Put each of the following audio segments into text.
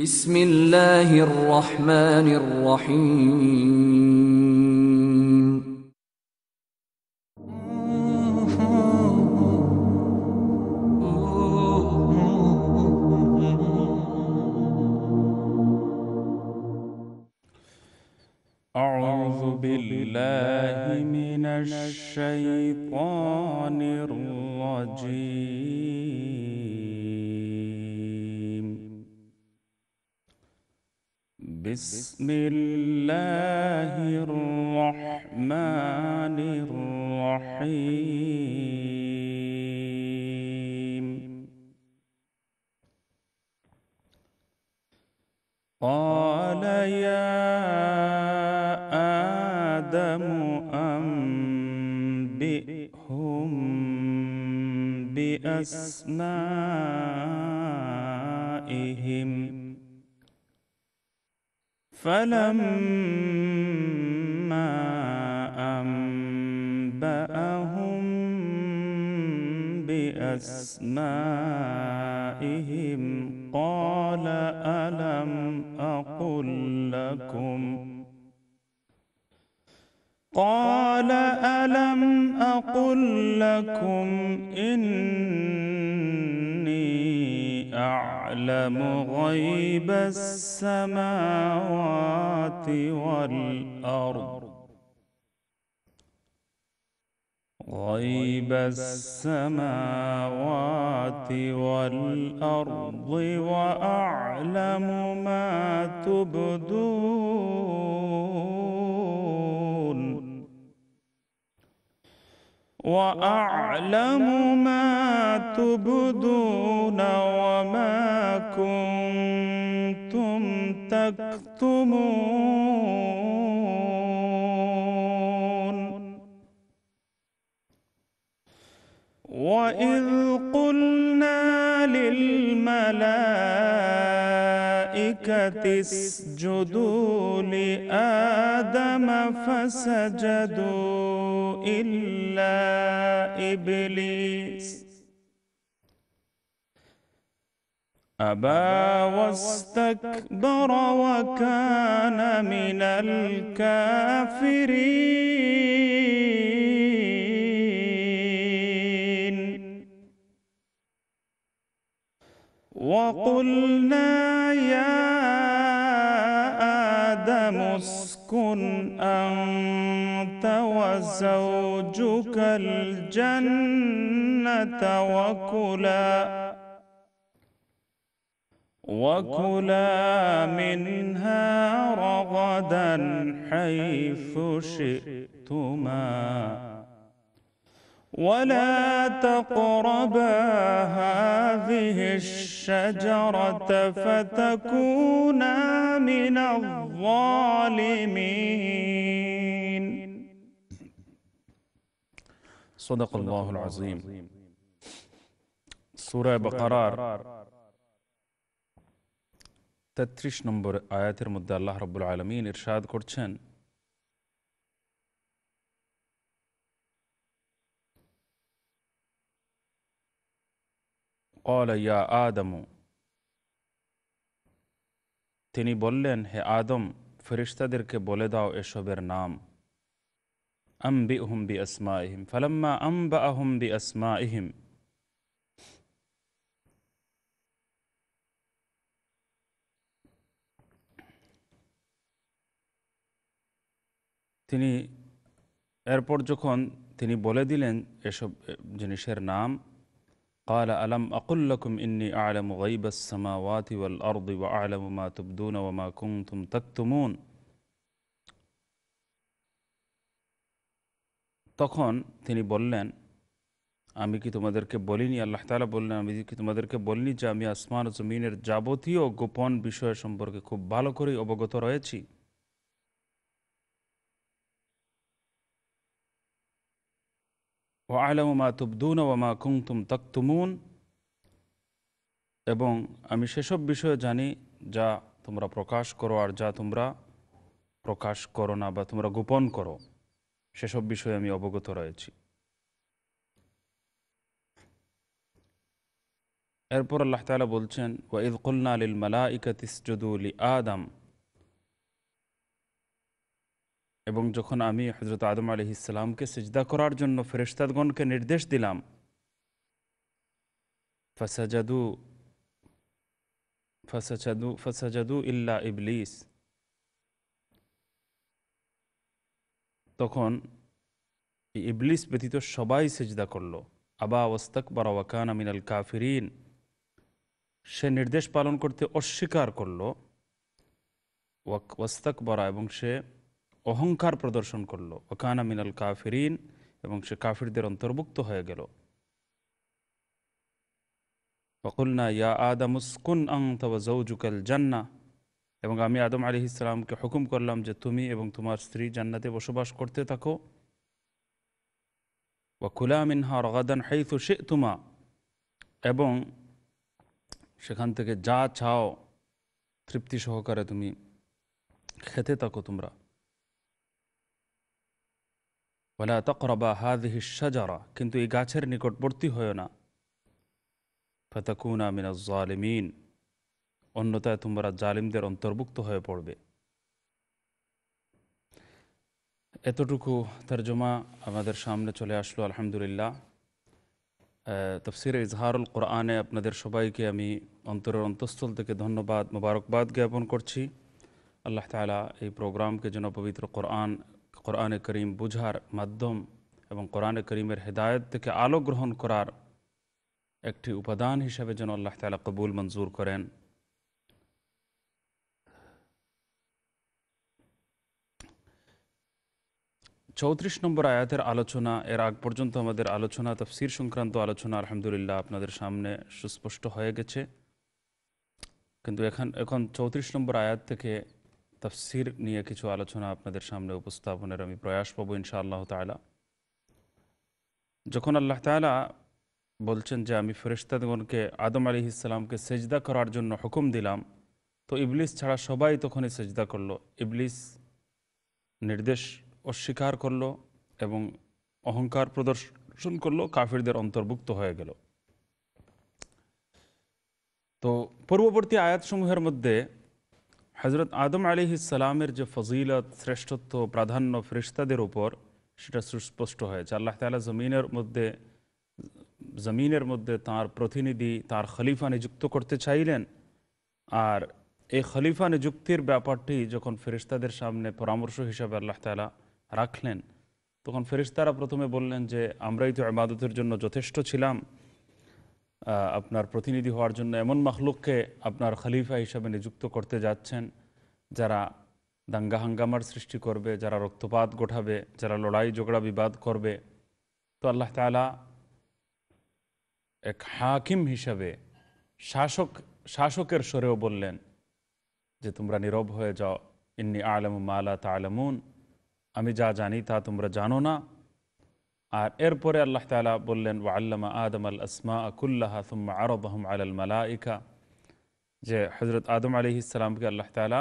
بسم الله الرحمن الرحيم أعوذ بالله من الشيطان الرجيم بسم الله الرحمن الرحيم قال يا آدم أنبئهم بأسمائهم فلما أنبأهم بأسمائهم قال ألم أقل لكم قال ألم أقل لكم إني أعلم يعلم غيب السماوات والأرض غيب السماوات والأرض وأعلم ما تبدون وأعلم ما تبدون وما كنتم تكتمون وإذ قلنا للملائكة الملائكة اسجدوا لآدم فسجدوا إلا إبليس أبى واستكبر وكان من الكافرين وقلنا يا آدم اسكن أنت وزوجك الجنة وكلا وكلا منها رغدا حيث شئتما ولا تقربا هذه الشجرة فتكونا من الظالمين صدق الله العظيم سورة بقرار تتريش نمبر آيات المدى الله رب العالمين إرشاد করছেন কল ইয়া আদমু তিনি বললেন হে আদম ফেরিস্তাদেরকে বলে দাও এসবের নাম আম্বি উহম বি আসমা ইহিম ফালাম্মা আম্বা আহম বি আসমা ইহিম তিনি এরপর যখন তিনি বলে দিলেন এসব জিনিসের নাম قال ألم أقل لكم إني أعلم غيب السماوات والأرض وأعلم ما تبدون وما كنتم تكتمون তখন তিনি বললেন আমি কি তোমাদেরকে বলিনি আল্লাহ তালা বললেন আমি কি তোমাদেরকে বলিনি যে আমি আসমান জমিনের যাবতীয় গোপন বিষয় সম্পর্কে খুব ভালো করেই অবগত রয়েছি ও মা মা কুংতুম এবং আমি সেসব বিষয়ে জানি যা তোমরা প্রকাশ করো আর যা তোমরা প্রকাশ করো না বা তোমরা গোপন করো সেসব বিষয়ে আমি অবগত রয়েছি এরপর আল্লাহ তালা বলছেন ওয়াঈদ কুলনা আলিল মালা ইকাতিসুদুল আদম এবং যখন আমি হজরত আদম আলি ইসলামকে সিজদা করার জন্য ফেরেস্তাদগণকে নির্দেশ দিলাম ফসাজাদু ফসাজাদু ফসাজাদু ইল্লা ইবলিস তখন ইবলিস ব্যতীত সবাই সেজদা করল আবা ওস্তাক বারাওয়াকান আমিনাল কাফিরিন সে নির্দেশ পালন করতে অস্বীকার করল ওয়াস্তাক বরা এবং সে অহংকার প্রদর্শন করলো ওখানা মিনাল কাফিরিন এবং সে কাফিরদের অন্তর্ভুক্ত হয়ে গেল ফকুলনা ইয়া আদা মুসকুন আং জৌজুকাল জান্না এবং আমি আদম আলি ইসলামকে হুকুম করলাম যে তুমি এবং তোমার স্ত্রী জান্নাতে বসবাস করতে থাকো ওয়াকুলা মিনহা রগাদান হাইথু শে তুমা এবং সেখান থেকে যা চাও তৃপ্তি সহকারে তুমি খেতে থাকো তোমরা ওলা তকরবা হাদিহি জরা কিন্তু এই গাছের নিকটবর্তী হয় না ফতাকুনা মিনা জালিমিন অন্যতায় তোমরা জালিমদের অন্তর্ভুক্ত হয়ে পড়বে এতটুকু তর্জমা আমাদের সামনে চলে আসলো আলহামদুলিল্লাহ তফসির ইজহারুল কোরআনে আপনাদের সবাইকে আমি অন্তরের অন্তঃস্থল থেকে ধন্যবাদ মোবারকবাদ জ্ঞাপন করছি আল্লাহ তালা এই প্রোগ্রামকে যেন পবিত্র কোরআন কোরআনে করিম বুঝার মাধ্যম এবং কোরআনে করিমের হেদায়ত থেকে আলো গ্রহণ করার একটি উপাদান হিসাবে যেন আল্লাহ তালা কবুল মঞ্জুর করেন চৌত্রিশ নম্বর আয়াতের আলোচনা এর আগ পর্যন্ত আমাদের আলোচনা তফসির সংক্রান্ত আলোচনা আলহামদুলিল্লাহ আপনাদের সামনে সুস্পষ্ট হয়ে গেছে কিন্তু এখন এখন চৌত্রিশ নম্বর আয়াত থেকে তফসির নিয়ে কিছু আলোচনা আপনাদের সামনে উপস্থাপনের আমি প্রয়াস পাবো ইনশাআল্লাহ তালা যখন আল্লাহ তালা বলছেন যে আমি ফেরিস্তাদগণকে আদম আলী ইসলামকে সেজদা করার জন্য হুকুম দিলাম তো ইবলিস ছাড়া সবাই তখনই সেজদা করলো ইবলিস নির্দেশ অস্বীকার করলো এবং অহংকার প্রদর্শন করলো কাফিরদের অন্তর্ভুক্ত হয়ে গেল তো পূর্ববর্তী আয়াতসমূহের মধ্যে হজরত আদম আলী ইসালামের যে ফজিলত শ্রেষ্ঠত্ব প্রাধান্য ফেরিস্তাদের উপর সেটা সুস্পষ্ট হয়েছে আল্লাহ তালা জমিনের মধ্যে জমিনের মধ্যে তার প্রতিনিধি তার খলিফা নিযুক্ত করতে চাইলেন আর এই খলিফা নিযুক্তির ব্যাপারটি যখন ফেরিস্তাদের সামনে পরামর্শ হিসাবে আল্লাহ তালা রাখলেন তখন ফেরিস্তারা প্রথমে বললেন যে আমরাই তো আবাদতের জন্য যথেষ্ট ছিলাম আপনার প্রতিনিধি হওয়ার জন্য এমন মখলুককে আপনার খলিফা হিসাবে নিযুক্ত করতে যাচ্ছেন যারা দাঙ্গা হাঙ্গামার সৃষ্টি করবে যারা রক্তপাত গোঠাবে যারা লড়াই ঝগড়া বিবাদ করবে তো আল্লাহ তালা এক হাকিম হিসাবে শাসক শাসকের স্বরেও বললেন যে তোমরা নীরব হয়ে যাও ইন্নি আলম মালা তা আলমুন আমি যা জানি তা তোমরা জানো না আর এরপরে আল্লাহ তালা বললেন ওয়া আল্লামা আদম আল আসমা আকুল্লাহা সুম্মা আরবাহম আলাল মালাইকা যে হজরত আদম আলি ইসলামকে আল্লাহ তালা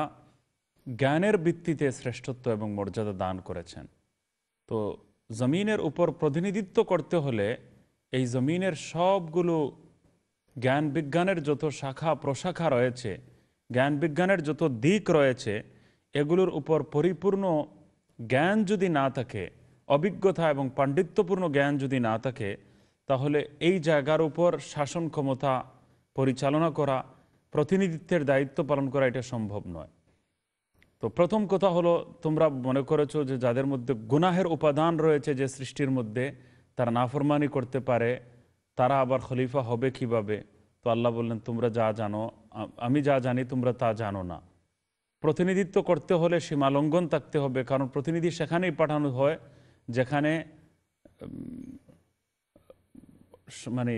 জ্ঞানের ভিত্তিতে শ্রেষ্ঠত্ব এবং মর্যাদা দান করেছেন তো জমিনের উপর প্রতিনিধিত্ব করতে হলে এই জমিনের সবগুলো জ্ঞান বিজ্ঞানের যত শাখা প্রশাখা রয়েছে জ্ঞান বিজ্ঞানের যত দিক রয়েছে এগুলোর উপর পরিপূর্ণ জ্ঞান যদি না থাকে অভিজ্ঞতা এবং পাণ্ডিত্যপূর্ণ জ্ঞান যদি না থাকে তাহলে এই জায়গার উপর শাসন ক্ষমতা পরিচালনা করা প্রতিনিধিত্বের দায়িত্ব পালন করা এটা সম্ভব নয় তো প্রথম কথা হলো তোমরা মনে করেছো যে যাদের মধ্যে গুনাহের উপাদান রয়েছে যে সৃষ্টির মধ্যে তারা নাফরমানি করতে পারে তারা আবার খলিফা হবে কিভাবে তো আল্লাহ বললেন তোমরা যা জানো আমি যা জানি তোমরা তা জানো না প্রতিনিধিত্ব করতে হলে সীমালঙ্ঘন থাকতে হবে কারণ প্রতিনিধি সেখানেই পাঠানো হয় যেখানে মানে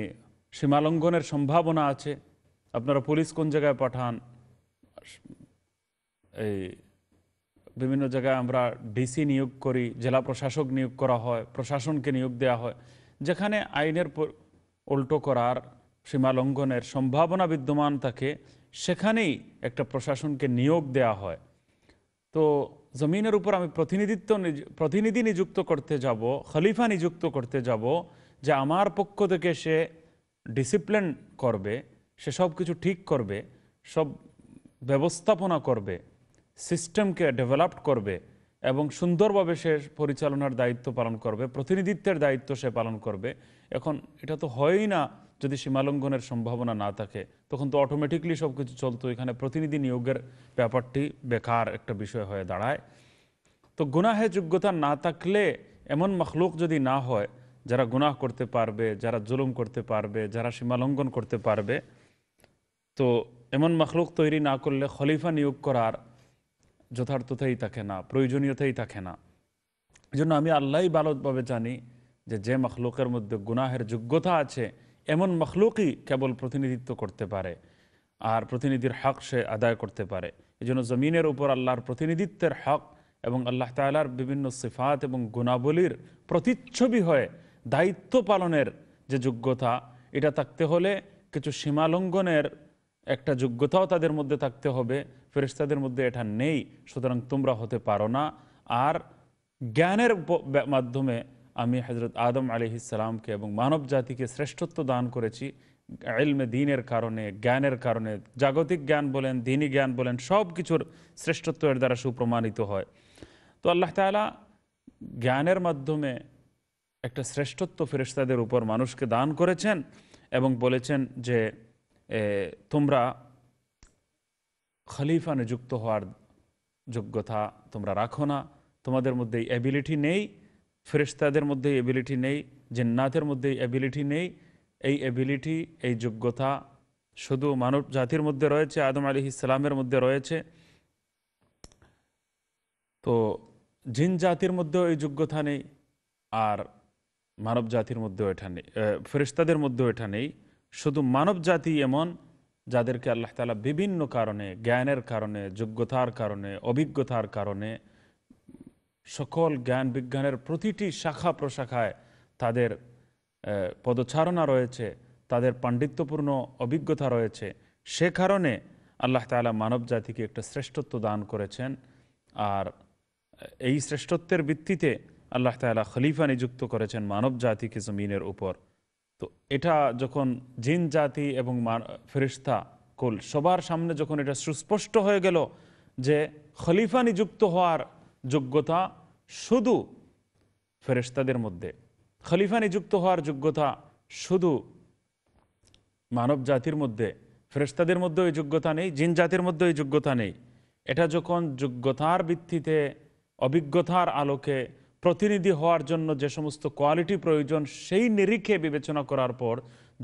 সীমালঙ্ঘনের সম্ভাবনা আছে আপনারা পুলিশ কোন জায়গায় পাঠান এই বিভিন্ন জায়গায় আমরা ডিসি নিয়োগ করি জেলা প্রশাসক নিয়োগ করা হয় প্রশাসনকে নিয়োগ দেওয়া হয় যেখানে আইনের উল্টো করার সীমালঙ্ঘনের সম্ভাবনা বিদ্যমান থাকে সেখানেই একটা প্রশাসনকে নিয়োগ দেয়া হয় তো জমিনের উপর আমি প্রতিনিধিত্ব প্রতিনিধি নিযুক্ত করতে যাব খলিফা নিযুক্ত করতে যাব যে আমার পক্ষ থেকে সে ডিসিপ্লিন করবে সে সব কিছু ঠিক করবে সব ব্যবস্থাপনা করবে সিস্টেমকে ডেভেলপ করবে এবং সুন্দরভাবে সে পরিচালনার দায়িত্ব পালন করবে প্রতিনিধিত্বের দায়িত্ব সে পালন করবে এখন এটা তো হয়ই না যদি সীমালঙ্ঘনের সম্ভাবনা না থাকে তখন তো অটোমেটিকলি সব কিছু চলতো এখানে প্রতিনিধি নিয়োগের ব্যাপারটি বেকার একটা বিষয় হয়ে দাঁড়ায় তো গুনাহে যোগ্যতা না থাকলে এমন মখলুক যদি না হয় যারা গুনাহ করতে পারবে যারা জুলুম করতে পারবে যারা সীমালঙ্ঘন করতে পারবে তো এমন মখলুক তৈরি না করলে খলিফা নিয়োগ করার যথার্থতাই থাকে না প্রয়োজনীয়তাই থাকে না এই জন্য আমি আল্লাহ ভালোভাবে জানি যে যে মখলুকের মধ্যে গুনাহের যোগ্যতা আছে এমন মখলুকই কেবল প্রতিনিধিত্ব করতে পারে আর প্রতিনিধির হক সে আদায় করতে পারে এজন্য জমিনের উপর আল্লাহর প্রতিনিধিত্বের হক এবং আল্লাহ তালার বিভিন্ন সিফাত এবং গুণাবলীর প্রতিচ্ছবি হয়ে দায়িত্ব পালনের যে যোগ্যতা এটা থাকতে হলে কিছু সীমালঙ্ঘনের একটা যোগ্যতাও তাদের মধ্যে থাকতে হবে ফেরিস্তাদের মধ্যে এটা নেই সুতরাং তোমরা হতে পারো না আর জ্ঞানের মাধ্যমে আমি হজরত আদম আলিহিসালামকে এবং মানব জাতিকে শ্রেষ্ঠত্ব দান করেছি এলমে দিনের কারণে জ্ঞানের কারণে জাগতিক জ্ঞান বলেন দিনই জ্ঞান বলেন সব কিছুর শ্রেষ্ঠত্ব এর দ্বারা সুপ্রমাণিত হয় তো আল্লাহ তালা জ্ঞানের মাধ্যমে একটা শ্রেষ্ঠত্ব ফেরেস্তাদের উপর মানুষকে দান করেছেন এবং বলেছেন যে তোমরা খলিফা নিযুক্ত হওয়ার যোগ্যতা তোমরা রাখো না তোমাদের মধ্যে এই অ্যাবিলিটি নেই ফেরিস্তাদের মধ্যে এবিলিটি নেই জেন্নাতের মধ্যে এবিলিটি নেই এই এবিলিটি এই যোগ্যতা শুধু মানব জাতির মধ্যে রয়েছে আদম আলী ইসলামের মধ্যে রয়েছে তো জিন জাতির মধ্যেও এই যোগ্যতা নেই আর মানব জাতির মধ্যেও এটা নেই ফেরিস্তাদের মধ্যেও এটা নেই শুধু মানব জাতি এমন যাদেরকে আল্লাহ তালা বিভিন্ন কারণে জ্ঞানের কারণে যোগ্যতার কারণে অভিজ্ঞতার কারণে সকল জ্ঞান বিজ্ঞানের প্রতিটি শাখা প্রশাখায় তাদের পদচারণা রয়েছে তাদের পাণ্ডিত্যপূর্ণ অভিজ্ঞতা রয়েছে সে কারণে আল্লাহ তালা মানব জাতিকে একটা শ্রেষ্ঠত্ব দান করেছেন আর এই শ্রেষ্ঠত্বের ভিত্তিতে আল্লাহ তালা খলিফা নিযুক্ত করেছেন মানব জাতিকে জমিনের উপর তো এটা যখন জিন জাতি এবং ফেরিস্তা কুল সবার সামনে যখন এটা সুস্পষ্ট হয়ে গেল যে খলিফা নিযুক্ত হওয়ার যোগ্যতা শুধু ফেরেস্তাদের মধ্যে খলিফা নিযুক্ত হওয়ার যোগ্যতা শুধু মানব জাতির মধ্যে ফেরেস্তাদের মধ্যে ওই যোগ্যতা নেই জিন জাতির মধ্যে ওই যোগ্যতা নেই এটা যখন যোগ্যতার ভিত্তিতে অভিজ্ঞতার আলোকে প্রতিনিধি হওয়ার জন্য যে সমস্ত কোয়ালিটি প্রয়োজন সেই নিরিখে বিবেচনা করার পর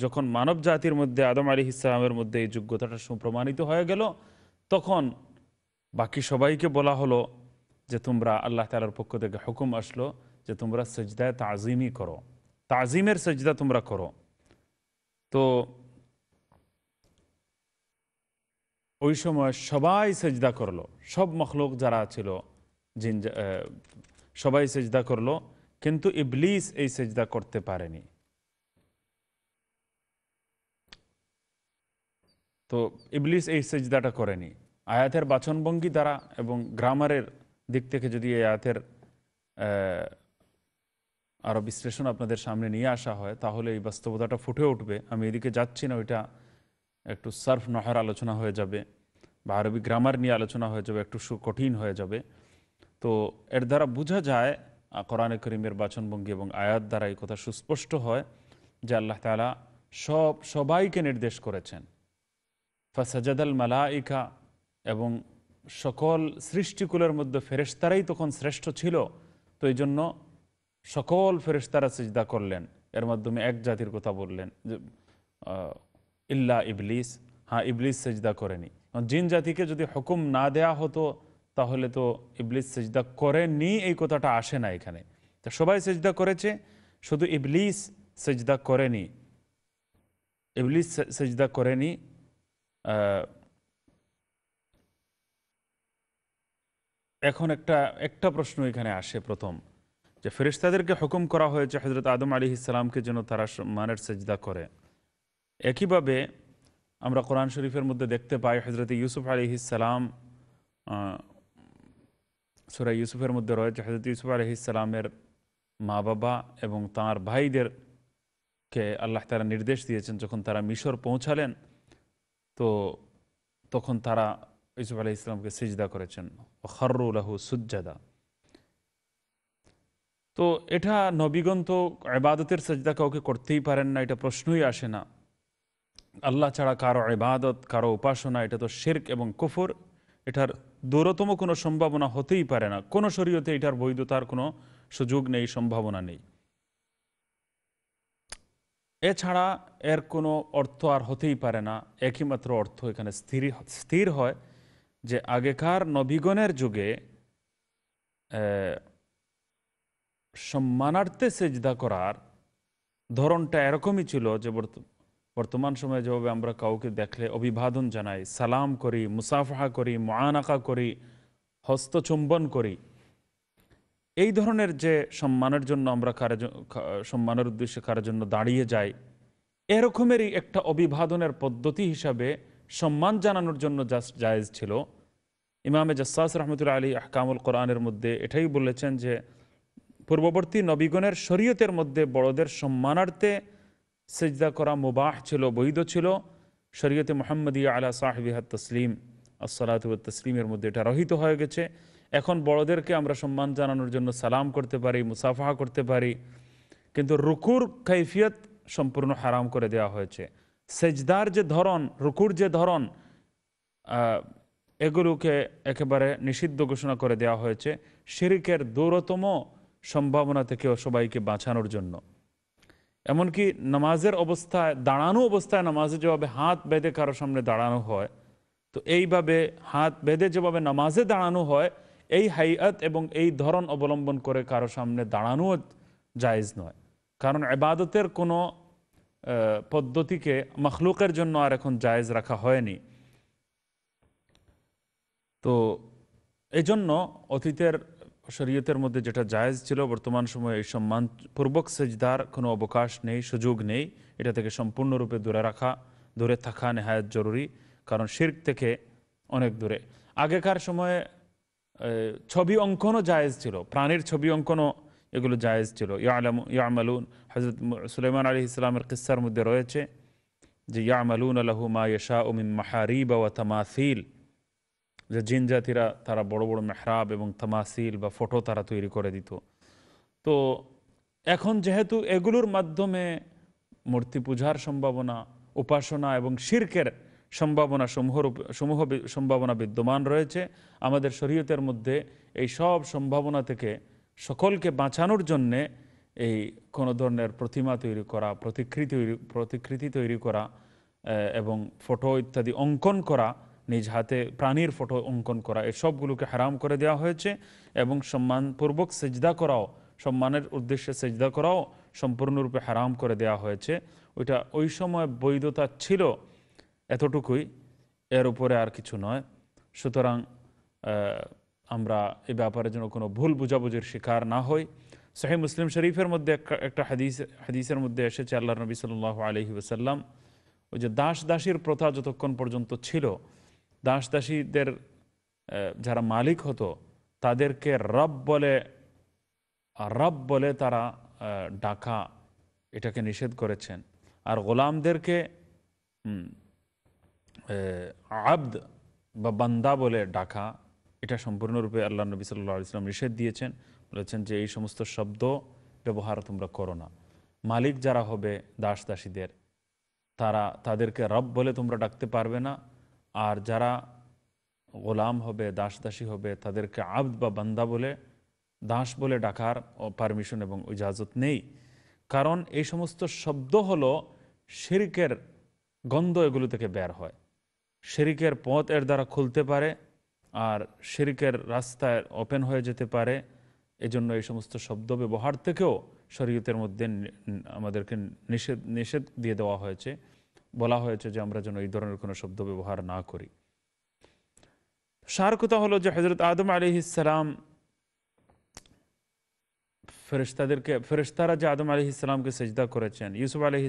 যখন মানব জাতির মধ্যে আদম আলী ইসলামের মধ্যে এই যোগ্যতাটা সুপ্রমাণিত হয়ে গেল তখন বাকি সবাইকে বলা হলো যে তোমরা আল্লাহ তালার পক্ষ থেকে হুকুম আসলো যে তোমরা সেজদায় তাজিমই করো তাজিমের সজদা তোমরা করো তো ওই সময় সবাই সেজদা করলো সব মখলোক যারা ছিল সবাই সেজদা করলো কিন্তু ইবলিস এই সেজদা করতে পারেনি তো ইবলিস এই সেজদাটা করেনি আয়াতের বাচনভঙ্গি দ্বারা এবং গ্রামারের দিক থেকে যদি এই আয়াতের আরও বিশ্লেষণ আপনাদের সামনে নিয়ে আসা হয় তাহলে এই বাস্তবতাটা ফুটে উঠবে আমি এদিকে যাচ্ছি না ওইটা একটু সার্ফ নহর আলোচনা হয়ে যাবে বা আরবি গ্রামার নিয়ে আলোচনা হয়ে যাবে একটু সুকঠিন হয়ে যাবে তো এর দ্বারা বোঝা যায় কোরআনে করিমের বাচনভঙ্গি এবং আয়াত দ্বারা এই কথা সুস্পষ্ট হয় যে আল্লাহ তালা সব সবাইকে নির্দেশ করেছেন সাজাদ আল মালাইকা এবং সকল সৃষ্টিকুলের মধ্যে ফেরেস্তারাই তখন শ্রেষ্ঠ ছিল তো এই জন্য সকল ফেরেস্তারা সিজদা করলেন এর মাধ্যমে এক জাতির কথা বললেন যে ইল্লা ইবলিস হ্যাঁ ইবলিস সেজদা করেনি জিন জাতিকে যদি হুকুম না দেয়া হতো তাহলে তো ইবলিস সেজদা করেনি এই কথাটা আসে না এখানে তো সবাই সেজদা করেছে শুধু ইবলিস সেজদা করেনি ইবলিস সেজদা করেনি এখন একটা একটা প্রশ্ন এখানে আসে প্রথম যে ফেরিস্তাদেরকে হুকুম করা হয়েছে হজরত আদম আলী ইসলামকে যেন তারা মানের সেজদা করে একইভাবে আমরা কোরআন শরীফের মধ্যে দেখতে পাই হজরত ইউসুফ আলী ইসালাম সুরা ইউসুফের মধ্যে রয়েছে হজরত ইউসুফ আলি ইসালামের মা বাবা এবং তাঁর ভাইদেরকে আল্লাহ তারা নির্দেশ দিয়েছেন যখন তারা মিশর পৌঁছালেন তো তখন তারা ইউসুফ আলি ইসলামকে সিজদা করেছেন খর্রুলাহু সুজ্জাদা তো এটা নবীগণ তো এবাদতের সজ্জা কাউকে করতেই পারেন না এটা প্রশ্নই আসে না আল্লাহ ছাড়া কারো এবাদত কারো উপাসনা এটা তো শেরক এবং কুফর এটার দূরতম কোনো সম্ভাবনা হতেই পারে না কোনো শরীয়তে এটার বৈধতার কোনো সুযোগ নেই সম্ভাবনা নেই এছাড়া এর কোনো অর্থ আর হতেই পারে না একইমাত্র অর্থ এখানে স্থির স্থির হয় যে আগেকার নবীগণের যুগে সম্মানার্থে সেজদা করার ধরনটা এরকমই ছিল যে বর্তমান সময়ে যেভাবে আমরা কাউকে দেখলে অভিবাদন জানাই সালাম করি মুসাফাহা করি মোয়ানাকা করি হস্তচুম্বন করি এই ধরনের যে সম্মানের জন্য আমরা কারো সম্মানের উদ্দেশ্যে কারোর জন্য দাঁড়িয়ে যাই এরকমেরই একটা অভিবাদনের পদ্ধতি হিসাবে সম্মান জানানোর জন্য জাস্ট জায়েজ ছিল ইমামে জসাস রহমতুল্লা আলী আহকামুল কোরআনের মধ্যে এটাই বলেছেন যে পূর্ববর্তী নবীগণের শরীয়তের মধ্যে বড়দের সম্মানার্থে সেজদা করা মুবাহ ছিল বৈধ ছিল শরীয়তে মোহাম্মদিয়া আলা সাহবিহাত তসলিম আসসালাতুল তসলিমের মধ্যে এটা রহিত হয়ে গেছে এখন বড়দেরকে আমরা সম্মান জানানোর জন্য সালাম করতে পারি মুসাফাহা করতে পারি কিন্তু রুকুর কৈফিয়ত সম্পূর্ণ হারাম করে দেওয়া হয়েছে সেজদার যে ধরন রুকুর যে ধরন এগুলোকে একেবারে নিষিদ্ধ ঘোষণা করে দেওয়া হয়েছে শিরিকের দূরতম সম্ভাবনা থেকেও সবাইকে বাঁচানোর জন্য এমনকি নামাজের অবস্থায় দাঁড়ানো অবস্থায় নামাজে যেভাবে হাত বেঁধে কারো সামনে দাঁড়ানো হয় তো এইভাবে হাত বেঁধে যেভাবে নামাজে দাঁড়ানো হয় এই হাইয়াত এবং এই ধরন অবলম্বন করে কারো সামনে দাঁড়ানো জায়জ নয় কারণ এবাদতের কোনো পদ্ধতিকে মখলুকের জন্য আর এখন জায়েজ রাখা হয়নি তো এই জন্য অতীতের শরীয়তের মধ্যে যেটা জায়েজ ছিল বর্তমান সময়ে এই সম্মানপূর্বক সেজদার কোনো অবকাশ নেই সুযোগ নেই এটা থেকে সম্পূর্ণরূপে দূরে রাখা দূরে থাকা নেহায়ত জরুরি কারণ শির্ক থেকে অনেক দূরে আগেকার সময়ে ছবি অঙ্কনও জায়েজ ছিল প্রাণীর ছবি অঙ্কনও এগুলো জায়েজ ছিল ইয়ালাম ইয়ামালুন হজরত সুলেমান আলী ইসলামের কিসার মধ্যে রয়েছে যে ইয়ামালুন আলহু মা ইয়শা উমিন মাহারিবা ওয়া তামাসিল যে জিন জাতিরা তারা বড় বড় মেহরাব এবং তামাসিল বা ফটো তারা তৈরি করে দিত তো এখন যেহেতু এগুলোর মাধ্যমে মূর্তি পূজার সম্ভাবনা উপাসনা এবং শির্কের সম্ভাবনা সমূহ সমূহ সম্ভাবনা বিদ্যমান রয়েছে আমাদের শরীয়তের মধ্যে এই সব সম্ভাবনা থেকে সকলকে বাঁচানোর জন্যে এই কোনো ধরনের প্রতিমা তৈরি করা প্রতিকৃতি প্রতিকৃতি তৈরি করা এবং ফটো ইত্যাদি অঙ্কন করা নিজ হাতে প্রাণীর ফটো অঙ্কন করা সবগুলোকে হারাম করে দেওয়া হয়েছে এবং সম্মানপূর্বক সেজদা করাও সম্মানের উদ্দেশ্যে সেজদা করাও সম্পূর্ণরূপে হারাম করে দেওয়া হয়েছে ওইটা ওই সময় বৈধতা ছিল এতটুকুই এর উপরে আর কিছু নয় সুতরাং আমরা এ ব্যাপারে যেন কোনো ভুল বুঝাবুঝির শিকার না হই সাহেব মুসলিম শরীফের মধ্যে একটা হাদিস হাদিসের মধ্যে এসেছে আল্লাহ নবী সাল আলহি ওসাল্লাম ওই যে দাস দাসীর প্রথা যতক্ষণ পর্যন্ত ছিল দাসীদের যারা মালিক হতো তাদেরকে রব বলে রব বলে তারা ডাকা এটাকে নিষেধ করেছেন আর গোলামদেরকে আব্দ বা বান্দা বলে ডাকা এটা সম্পূর্ণরূপে আল্লাহ নবী সাল্লা ইসলাম নিষেধ দিয়েছেন বলেছেন যে এই সমস্ত শব্দ ব্যবহার তোমরা করো না মালিক যারা হবে দাস দাসীদের তারা তাদেরকে রব বলে তোমরা ডাকতে পারবে না আর যারা গোলাম হবে দাসদাসী হবে তাদেরকে আব্দ বা বান্দা বলে দাস বলে ডাকার পারমিশন এবং ইজাজত নেই কারণ এই সমস্ত শব্দ হলো শিরিকের গন্ধ এগুলো থেকে বের হয় শিরিকের পথ এর দ্বারা খুলতে পারে আর শিরিকের রাস্তায় ওপেন হয়ে যেতে পারে এজন্য এই সমস্ত শব্দ ব্যবহার থেকেও শরীয়তের মধ্যে আমাদেরকে নিষেধ নিষেধ দিয়ে দেওয়া হয়েছে বলা হয়েছে যে আমরা যেন এই ধরনের কোনো শব্দ ব্যবহার না করি সার কথা হলো যে হজরত আদম আলি ইসালাম ফেরিস্তাদেরকে ফেরিস্তারা যে আদম আলি সেজদা করেছেন ইউসুফ আলি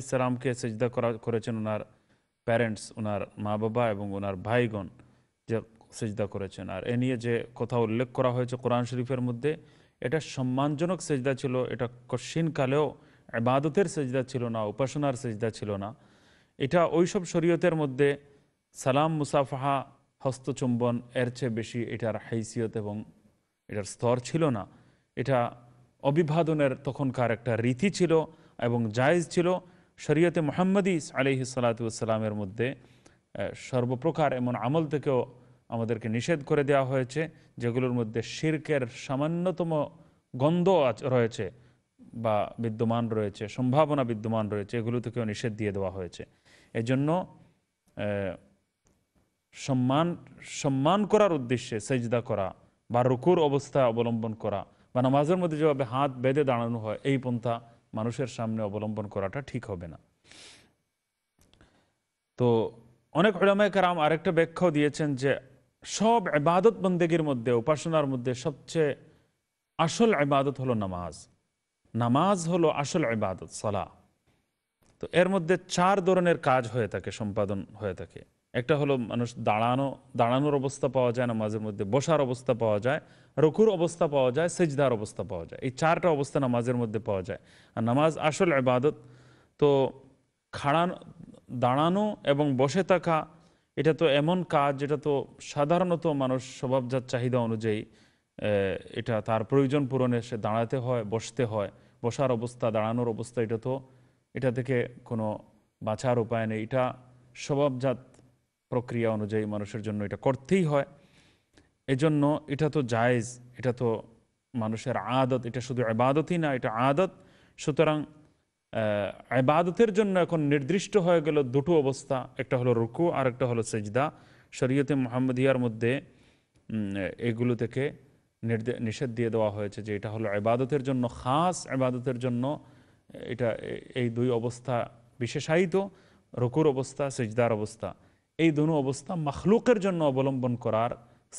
সেজদা করা করেছেন ওনার প্যারেন্টস ওনার মা বাবা এবং ওনার ভাইগণ যে সেজদা করেছেন আর এ নিয়ে যে কথা উল্লেখ করা হয়েছে কোরআন শরীফের মধ্যে এটা সম্মানজনক সেজদা ছিল এটা কশিনকালেও আবাদতের সেজদা ছিল না উপাসনার সেজদা ছিল না এটা ওই সব শরীয়তের মধ্যে সালাম মুসাফাহা হস্তচুম্বন এর চেয়ে বেশি এটার হাইসিয়ত এবং এটার স্তর ছিল না এটা অভিবাদনের তখনকার একটা রীতি ছিল এবং জায়েজ ছিল শরীয়তে ইস আলিহি সালাতামের মধ্যে সর্বপ্রকার এমন আমল থেকেও আমাদেরকে নিষেধ করে দেওয়া হয়েছে যেগুলোর মধ্যে শির্কের সামান্যতম গন্ধ রয়েছে বা বিদ্যমান রয়েছে সম্ভাবনা বিদ্যমান রয়েছে এগুলো থেকেও নিষেধ দিয়ে দেওয়া হয়েছে এজন্য সম্মান সম্মান করার উদ্দেশ্যে সেজদা করা বা রুকুর অবস্থা অবলম্বন করা বা নামাজের মধ্যে যেভাবে হাত বেঁধে দাঁড়ানো হয় এই পন্থা মানুষের সামনে অবলম্বন করাটা ঠিক হবে না তো অনেক ওলামায় কারাম আরেকটা ব্যাখ্যাও দিয়েছেন যে সব এবাদত বন্দেগীর মধ্যে উপাসনার মধ্যে সবচেয়ে আসল এবাদত হলো নামাজ নামাজ হলো আসল এবাদত সালাহ তো এর মধ্যে চার ধরনের কাজ হয়ে থাকে সম্পাদন হয়ে থাকে একটা হলো মানুষ দাঁড়ানো দাঁড়ানোর অবস্থা পাওয়া যায় নামাজের মধ্যে বসার অবস্থা পাওয়া যায় রকুর অবস্থা পাওয়া যায় সেজদার অবস্থা পাওয়া যায় এই চারটা অবস্থা নামাজের মধ্যে পাওয়া যায় আর নামাজ আসল ইবাদত তো খাড়ান দাঁড়ানো এবং বসে থাকা এটা তো এমন কাজ যেটা তো সাধারণত মানুষ স্বভাবজাত চাহিদা অনুযায়ী এটা তার প্রয়োজন পূরণে সে দাঁড়াতে হয় বসতে হয় বসার অবস্থা দাঁড়ানোর অবস্থা এটা তো এটা থেকে কোনো বাঁচার উপায় নেই এটা স্বভাবজাত প্রক্রিয়া অনুযায়ী মানুষের জন্য এটা করতেই হয় এজন্য এটা তো জায়েজ এটা তো মানুষের আদত এটা শুধু আবাদতই না এটা আদত সুতরাং আবাদতের জন্য এখন নির্দিষ্ট হয়ে গেল দুটো অবস্থা একটা হলো রুকু আর একটা হলো সেজদা শরীয়তে মোহাম্মদিয়ার মধ্যে এগুলো থেকে নির্দে নিষেধ দিয়ে দেওয়া হয়েছে যে এটা হলো আবাদতের জন্য খাস আবাদতের জন্য এটা এই দুই অবস্থা বিশেষায়িত রকুর অবস্থা সেজদার অবস্থা এই দু অবস্থা মখলুকের জন্য অবলম্বন করার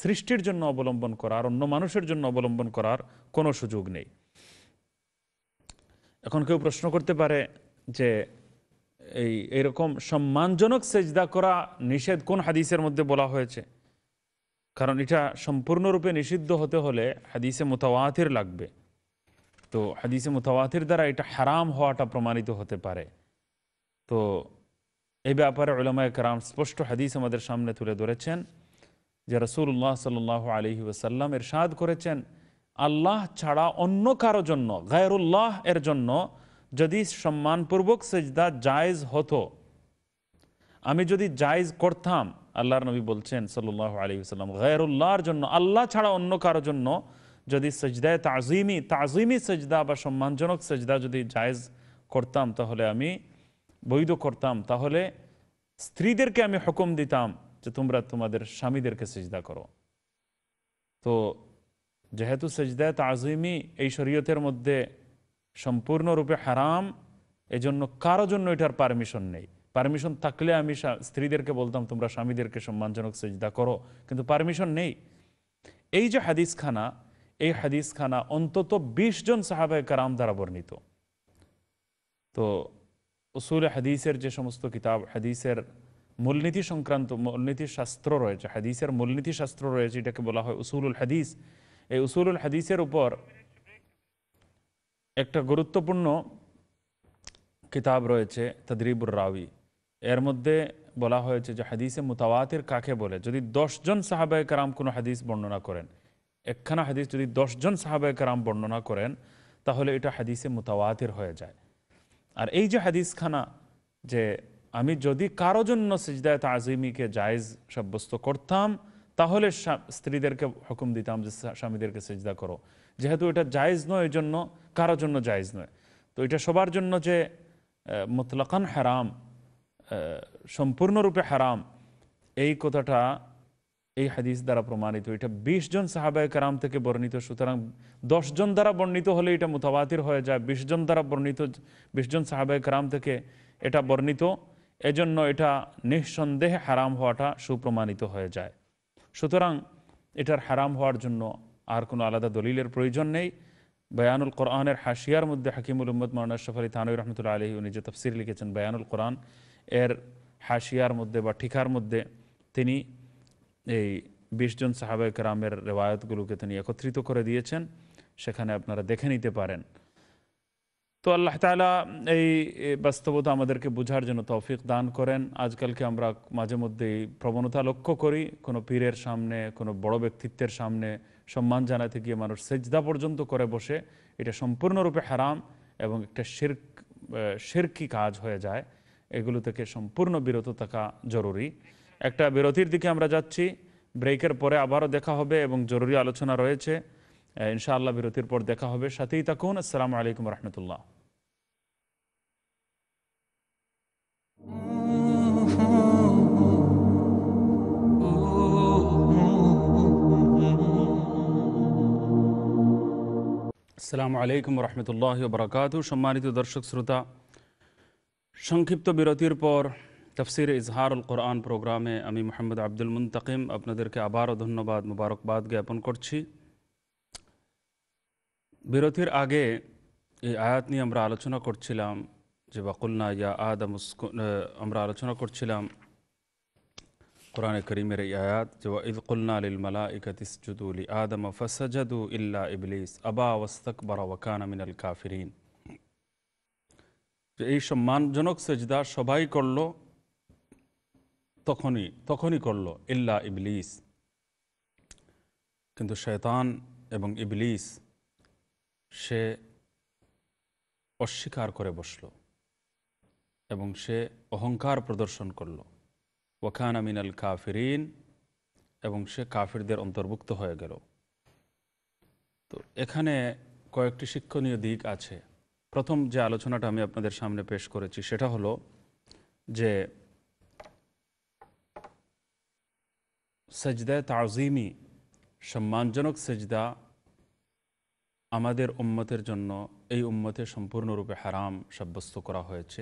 সৃষ্টির জন্য অবলম্বন করার অন্য মানুষের জন্য অবলম্বন করার কোনো সুযোগ নেই এখন কেউ প্রশ্ন করতে পারে যে এই এরকম সম্মানজনক সেজদা করা নিষেধ কোন হাদিসের মধ্যে বলা হয়েছে কারণ এটা সম্পূর্ণরূপে নিষিদ্ধ হতে হলে হাদিসে মোতাওয়াতির লাগবে তো হাদিসে মুতাওয়াতির দ্বারা এটা হারাম হওয়াটা প্রমাণিত হতে পারে তো এই ব্যাপারে ওলামায় কারাম স্পষ্ট হাদিস আমাদের সামনে তুলে ধরেছেন যে রসুল্লাহ সাল আলহি ওসাল্লাম এর সাদ করেছেন আল্লাহ ছাড়া অন্য কারো জন্য গায়রুল্লাহ এর জন্য যদি সম্মানপূর্বক সেজদা জায়েজ হতো আমি যদি জায়েজ করতাম আল্লাহর নবী বলছেন সাল্লাহ আলী সাল্লাম গায়রুল্লাহর জন্য আল্লাহ ছাড়া অন্য কারো জন্য যদি সজদায় তাজিমি তাজিমি সজদা বা সম্মানজনক সজদা যদি জায়েজ করতাম তাহলে আমি বৈধ করতাম তাহলে স্ত্রীদেরকে আমি হুকুম দিতাম যে তোমরা তোমাদের স্বামীদেরকে সেজদা করো তো যেহেতু সেজদায় তাজিমি এই শরীয়তের মধ্যে সম্পূর্ণরূপে হারাম এজন্য কারো জন্য এটার পারমিশন নেই পারমিশন থাকলে আমি স্ত্রীদেরকে বলতাম তোমরা স্বামীদেরকে সম্মানজনক সজদা করো কিন্তু পারমিশন নেই এই যে হাদিসখানা এই হাদিসখানা অন্তত ২০ জন সাহাবায় কারাম দ্বারা বর্ণিত তো উসুল হাদিসের যে সমস্ত কিতাব হাদিসের মূলনীতি সংক্রান্ত মূলনীতি শাস্ত্র রয়েছে হাদিসের মূলনীতি শাস্ত্র রয়েছে এটাকে বলা হয় উসুলুল হাদিস এই উসুলুল হাদিসের উপর একটা গুরুত্বপূর্ণ কিতাব রয়েছে তদরিবুর রাউি এর মধ্যে বলা হয়েছে যে হাদিসে মুতাওয়াতির কাকে বলে যদি দশজন সাহাবায় কারাম কোনো হাদিস বর্ণনা করেন একখানা হাদিস যদি দশজন কারাম বর্ণনা করেন তাহলে এটা হাদিসে মোতাবাতির হয়ে যায় আর এই যে হাদিসখানা যে আমি যদি কারো জন্য সিজদায় তাজিমিকে জায়জ সাব্যস্ত করতাম তাহলে স্ত্রীদেরকে হুকুম দিতাম যে স্বামীদেরকে সিজদা করো যেহেতু এটা জায়জ নয় ওই জন্য কারো জন্য জায়জ নয় তো এটা সবার জন্য যে মুতলাকান হারাম সম্পূর্ণরূপে হারাম এই কথাটা এই হাদিস দ্বারা প্রমাণিত এটা ২০ জন সাহাবায় কারাম থেকে বর্ণিত সুতরাং জন দ্বারা বর্ণিত হলে এটা মোতাবাতির হয়ে যায় ২০ জন দ্বারা বর্ণিত ২০ জন সাহাবায় কারাম থেকে এটা বর্ণিত এজন্য এটা নিঃসন্দেহে হারাম হওয়াটা সুপ্রমাণিত হয়ে যায় সুতরাং এটার হারাম হওয়ার জন্য আর কোনো আলাদা দলিলের প্রয়োজন নেই বয়ানুল কোরআনের হাসিয়ার মধ্যে হাকিমুল উম্মদ মৌলানা শফ আলী থানুর রহমতুল্লা আলহী উনি যে তফসির লিখেছেন বয়ানুল কোরআন এর হাসিয়ার মধ্যে বা ঠিকার মধ্যে তিনি এই বিশজন সাহাবায় কেরামের রেওয়ায়তগুলোকে তিনি একত্রিত করে দিয়েছেন সেখানে আপনারা দেখে নিতে পারেন তো আল্লাহ তালা এই বাস্তবতা আমাদেরকে বোঝার জন্য তৌফিক দান করেন আজকালকে আমরা মাঝে মধ্যেই প্রবণতা লক্ষ্য করি কোনো পীরের সামনে কোনো বড় ব্যক্তিত্বের সামনে সম্মান জানাতে গিয়ে মানুষ সেজদা পর্যন্ত করে বসে এটা সম্পূর্ণরূপে হারাম এবং একটা শির্ক শিরকি কাজ হয়ে যায় এগুলো থেকে সম্পূর্ণ বিরত থাকা জরুরি একটা বিরতির দিকে আমরা যাচ্ছি ব্রেকের পরে আবারও দেখা হবে এবং জরুরি আলোচনা রয়েছে ইনশাআল্লাহ বিরতির পর দেখা হবে সাথেই থাকুন আসসালামু আলাইকুম রহমতুল্লাহ সালামু আলাইকুম রহমতুল্লাহ বরকাত সম্মানিত দর্শক শ্রোতা সংক্ষিপ্ত বিরতির পর তফসির ইজহার উল কোরআন প্রোগ্রামে আমি মোহাম্মদ আব্দুল মুন্তাকিম আপনাদেরকে আবারও ধন্যবাদ মুবারকবাদ জ্ঞাপন করছি বিরতির আগে এই আয়াত নিয়ে আমরা আলোচনা করছিলাম যে বাকুলনা ইয়া আদম আমরা আলোচনা করছিলাম কোরআনে করিমের এই আয়াত যে ইদকুলনা আলিল মালা ইকতিসুদুল আদম ফসাজাদু ইল্লা ইবলিস আবা ওয়াস্তক বরা ওয়াকান আমিনাল কাফিরিন যে এই সম্মানজনক সেজদা সবাই করলো তখনই তখনই করলো ইল্লা ইবলিস কিন্তু শয়তান এবং ইবলিস সে অস্বীকার করে বসল এবং সে অহংকার প্রদর্শন করল ওখান আমিনাল কাফিরিন এবং সে কাফিরদের অন্তর্ভুক্ত হয়ে গেল তো এখানে কয়েকটি শিক্ষণীয় দিক আছে প্রথম যে আলোচনাটা আমি আপনাদের সামনে পেশ করেছি সেটা হলো যে সজদা তাজিমি সম্মানজনক সেজদা আমাদের উম্মতের জন্য এই উম্মতে সম্পূর্ণরূপে হারাম সাব্যস্ত করা হয়েছে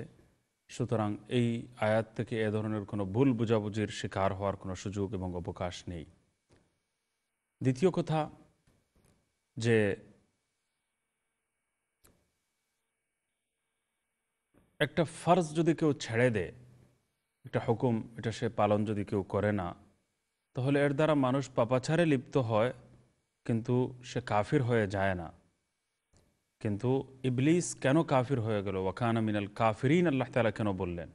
সুতরাং এই আয়াত থেকে এ ধরনের কোনো ভুল বুঝাবুঝির শিকার হওয়ার কোনো সুযোগ এবং অবকাশ নেই দ্বিতীয় কথা যে একটা ফার্জ যদি কেউ ছেড়ে দেয় একটা হুকুম এটা সে পালন যদি কেউ করে না তাহলে এর দ্বারা মানুষ পাপাছারে লিপ্ত হয় কিন্তু সে কাফির হয়ে যায় না কিন্তু ইবলিস কেন কাফির হয়ে গেল ওয়াকানা মিনাল কাফিরিন আল্লাহ তালা কেন বললেন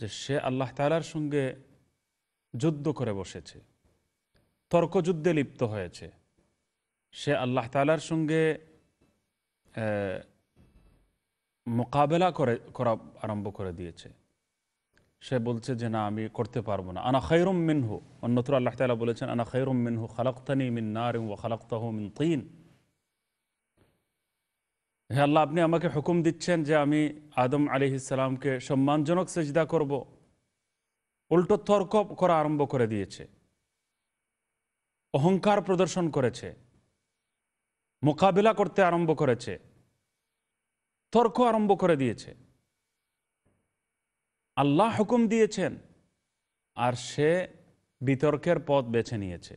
যে সে আল্লাহ তালার সঙ্গে যুদ্ধ করে বসেছে তর্কযুদ্ধে লিপ্ত হয়েছে সে আল্লাহ তালার সঙ্গে মোকাবেলা করে করা আরম্ভ করে দিয়েছে সে বলছে যে না আমি করতে পারবো না আনা খৈরম মিনহু অন্যত্র আল্লাহ তালা বলেছেন আনা খৈরম মিনহু খালাক্তানি মিন রিম ও খালাক্তাহ মিন তিন হে আল্লাহ আপনি আমাকে হুকুম দিচ্ছেন যে আমি আদম আলি ইসলামকে সম্মানজনক সেজদা করব উল্টো তর্ক করা আরম্ভ করে দিয়েছে অহংকার প্রদর্শন করেছে মোকাবিলা করতে আরম্ভ করেছে তর্ক আরম্ভ করে দিয়েছে আল্লাহ হুকুম দিয়েছেন আর সে বিতর্কের পথ বেছে নিয়েছে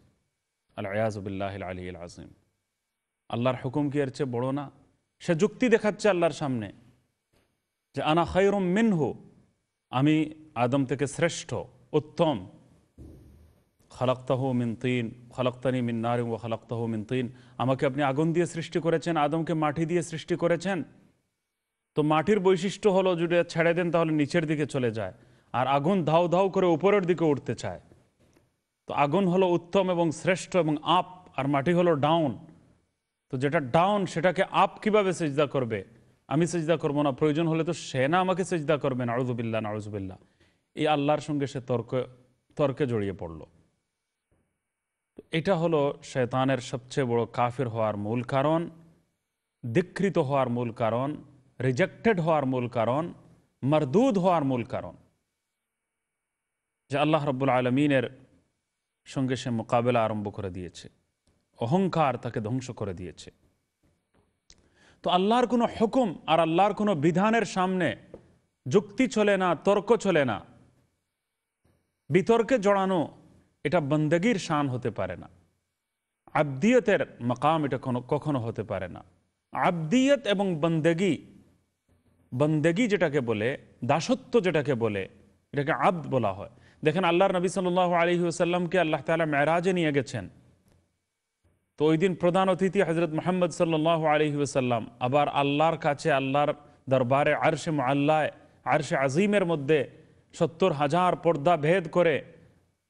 আল্লাহ আলী আল আজিম আল্লাহর হুকুম কি এর চেয়ে বড় না সে যুক্তি দেখাচ্ছে আল্লাহর সামনে যে আনা খৈরম মিনহু আমি আদম থেকে শ্রেষ্ঠ উত্তম খালাক্তাহ মিন তিন খালাক্তানি মিন ও খালাক্তাহ মিন তিন আমাকে আপনি আগুন দিয়ে সৃষ্টি করেছেন আদমকে মাটি দিয়ে সৃষ্টি করেছেন তো মাটির বৈশিষ্ট্য হলো যদি ছেড়ে দেন তাহলে নিচের দিকে চলে যায় আর আগুন ধাউ ধাউ করে উপরের দিকে উঠতে চায় তো আগুন হলো উত্তম এবং শ্রেষ্ঠ এবং আপ আর মাটি হলো ডাউন তো যেটা ডাউন সেটাকে আপ কিভাবে সেজদা করবে আমি সেজদা করবো না প্রয়োজন হলে তো সেনা আমাকে সেজদা করবে নারুজুবিল্লা নারুজুবিল্লা এই আল্লাহর সঙ্গে সে তর্ক তর্কে জড়িয়ে পড়ল এটা হলো শেতানের সবচেয়ে বড় কাফের হওয়ার মূল কারণ দীক্ষিত হওয়ার মূল কারণ রিজেক্টেড হওয়ার মূল কারণ মারদুদ হওয়ার মূল কারণ যে আল্লাহ রব্বুল আলমিনের সঙ্গে সে মোকাবেলা আরম্ভ করে দিয়েছে অহংকার তাকে ধ্বংস করে দিয়েছে তো আল্লাহর কোনো হুকুম আর আল্লাহর কোনো বিধানের সামনে যুক্তি চলে না তর্ক চলে না বিতর্কে জড়ানো এটা বন্দেগীর শান হতে পারে না আব্দিয়তের মকাম এটা কোনো কখনো হতে পারে না আব্দিয়ত এবং বন্দেগী বন্দেগি যেটাকে বলে দাসত্ব যেটাকে বলে এটাকে আব্দ বলা হয় দেখেন আল্লাহর নবী সাল আলী আসাল্লামকে আল্লাহ তালা মেরাজে নিয়ে গেছেন তো ওই দিন প্রধান অতিথি হজরত মোহাম্মদ সাল্লাহ আলহি আসাল্লাম আবার আল্লাহর কাছে আল্লাহর দরবারে আরশে আল্লাহ আরশে আজিমের মধ্যে সত্তর হাজার পর্দা ভেদ করে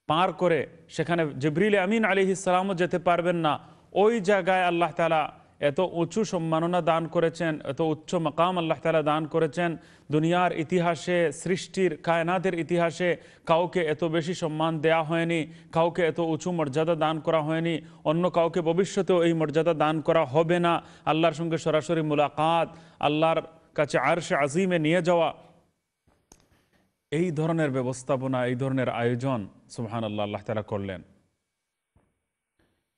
পার করে সেখানে জিবরিল আমিন আলি ইসলামও যেতে পারবেন না ওই জায়গায় আল্লাহ তালা এত উঁচু সম্মাননা দান করেছেন এত উচ্চ মকাম আল্লাহ তালা দান করেছেন দুনিয়ার ইতিহাসে সৃষ্টির কায়নাতের ইতিহাসে কাউকে এত বেশি সম্মান দেয়া হয়নি কাউকে এত উঁচু মর্যাদা দান করা হয়নি অন্য কাউকে ভবিষ্যতেও এই মর্যাদা দান করা হবে না আল্লাহর সঙ্গে সরাসরি মুলাকাত আল্লাহর কাছে আরশে আজিমে নিয়ে যাওয়া এই ধরনের ব্যবস্থাপনা এই ধরনের আয়োজন সুহান আল্লাহ আল্লাহ তালা করলেন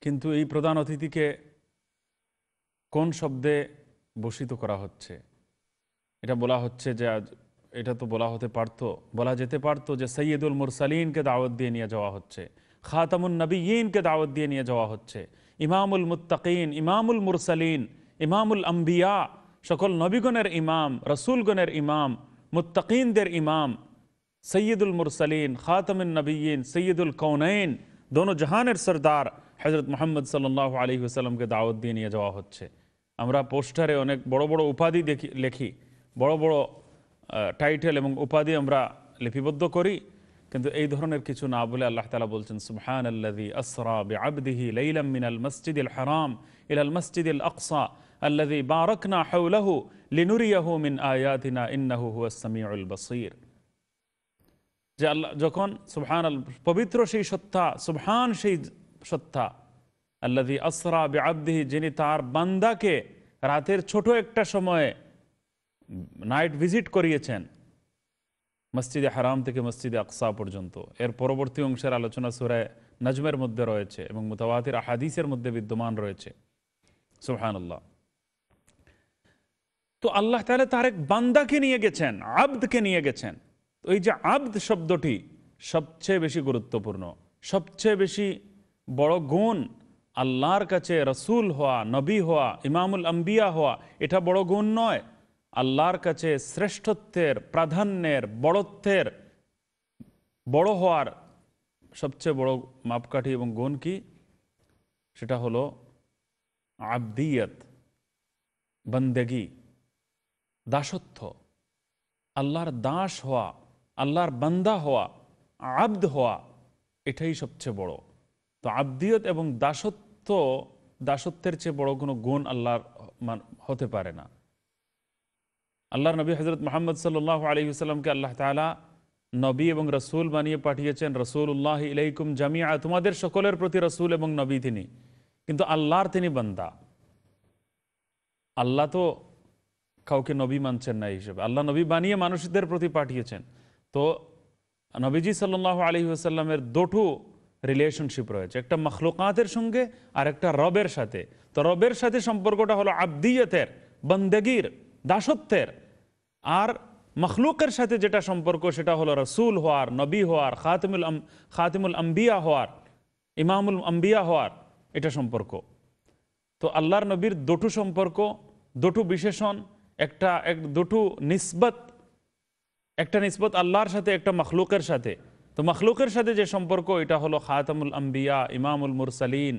কিন্তু এই প্রধান অতিথিকে কোন শব্দে বসিত করা হচ্ছে এটা বলা হচ্ছে যে এটা তো বলা হতে পারত বলা যেতে পারত যে সৈয়দুল মুরসালিনকে দাওয়াত দিয়ে নিয়ে যাওয়া হচ্ছে খাতামুন নবীনকে দাওয়াত দিয়ে নিয়ে যাওয়া হচ্ছে ইমামুল মুতাকিন ইমামুল মুরসালিন ইমামুল আম্বিয়া সকল নবীগণের ইমাম রসুলগণের ইমাম মুতাকিনদের ইমাম সৈয়দুল মুরসালিন খাতামুল নবীন সৈয়দুল কৌনাইন দোনো জাহানের সরদার হজরত মোহাম্মদ সাল্লাহ আলী আসালামকে দাওয়াত দিয়ে নিয়ে যাওয়া হচ্ছে আমরা পোস্টারে অনেক বড় বড় উপাধি দেখি লেখি বড় বড় টাইটেল এবং উপাধি আমরা লিপিবদ্ধ করি কিন্তু এই ধরনের কিছু না বলে আল্লাহ তালা বলছেন সুহান আল্লাদি আসরা বে আবদিহি লাইলাম মিনাল মসজিদ ইল হারাম ইলাল মসজিদ ইল আকসা আল্লাদি বারকনা হাউলাহু লিনুরিয়াহু মিন আয়াতিনা ইন্নাহু হুয়াসমিউল বসির যে আল্লাহ যখন সুবহান পবিত্র সেই সত্তা সুবহান সেই সত্তা আল্লাহি আসরা বে যিনি তার বান্দাকে রাতের ছোট একটা সময়ে নাইট ভিজিট করিয়েছেন মসজিদে হারাম থেকে মসজিদে আকসা পর্যন্ত এর পরবর্তী অংশের আলোচনা সুরায় নাজমের মধ্যে রয়েছে এবং মুতাবাতির হাদিসের মধ্যে বিদ্যমান রয়েছে সুহানুল্লাহ তো আল্লাহ তাহলে তার এক বান্দাকে নিয়ে গেছেন আব্দকে নিয়ে গেছেন ওই যে আব্দ শব্দটি সবচেয়ে বেশি গুরুত্বপূর্ণ সবচেয়ে বেশি বড় গুণ আল্লাহর কাছে রসুল হওয়া নবী হওয়া ইমামুল আম্বিয়া হওয়া এটা বড় গুণ নয় আল্লাহর কাছে শ্রেষ্ঠত্বের প্রাধান্যের বড়ত্বের বড় হওয়ার সবচেয়ে বড় মাপকাঠি এবং গুণ কি সেটা হলো আবদিয়ত বন্দেগি দাসত্ব আল্লাহর দাস হওয়া আল্লাহর বান্দা হওয়া আব্দ হওয়া এটাই সবচেয়ে বড় তো আব্দিয়ত এবং দাসত্ব তো দাসত্বের চেয়ে বড় কোনো গুণ আল্লাহর হতে পারে না আল্লাহ নবী হজরত মোহাম্মদ সাল্লাহ আলহিউসাল্লামকে আল্লাহ তালা নবী এবং রসুল বানিয়ে পাঠিয়েছেন রসুল উল্লাহ ইলাইকুম জামিয়া তোমাদের সকলের প্রতি রসুল এবং নবী তিনি কিন্তু আল্লাহর তিনি বান্দা আল্লাহ তো কাউকে নবী মানছেন না হিসেবে আল্লাহ নবী বানিয়ে মানুষদের প্রতি পাঠিয়েছেন তো নবীজি সাল্লাহ আলহি আসাল্লামের দোঠু রিলেশনশিপ রয়েছে একটা মখলুকাতের সঙ্গে আর একটা রবের সাথে তো রবের সাথে সম্পর্কটা হলো আব্দিয়তের বন্দেগীর দাসত্বের আর মখলুকের সাথে যেটা সম্পর্ক সেটা হলো রসুল হওয়ার নবী হওয়ার খাতিমুল খাতিমুল আম্বিয়া হওয়ার ইমামুল আম্বিয়া হওয়ার এটা সম্পর্ক তো আল্লাহর নবীর দুটো সম্পর্ক দুটু বিশেষণ একটা এক দুটো নিসবত একটা নিসবত আল্লাহর সাথে একটা মখলুকের সাথে তো মখলুকের সাথে যে সম্পর্ক এটা হলো খাতামুল আম্বিয়া ইমামুল মুরসালিন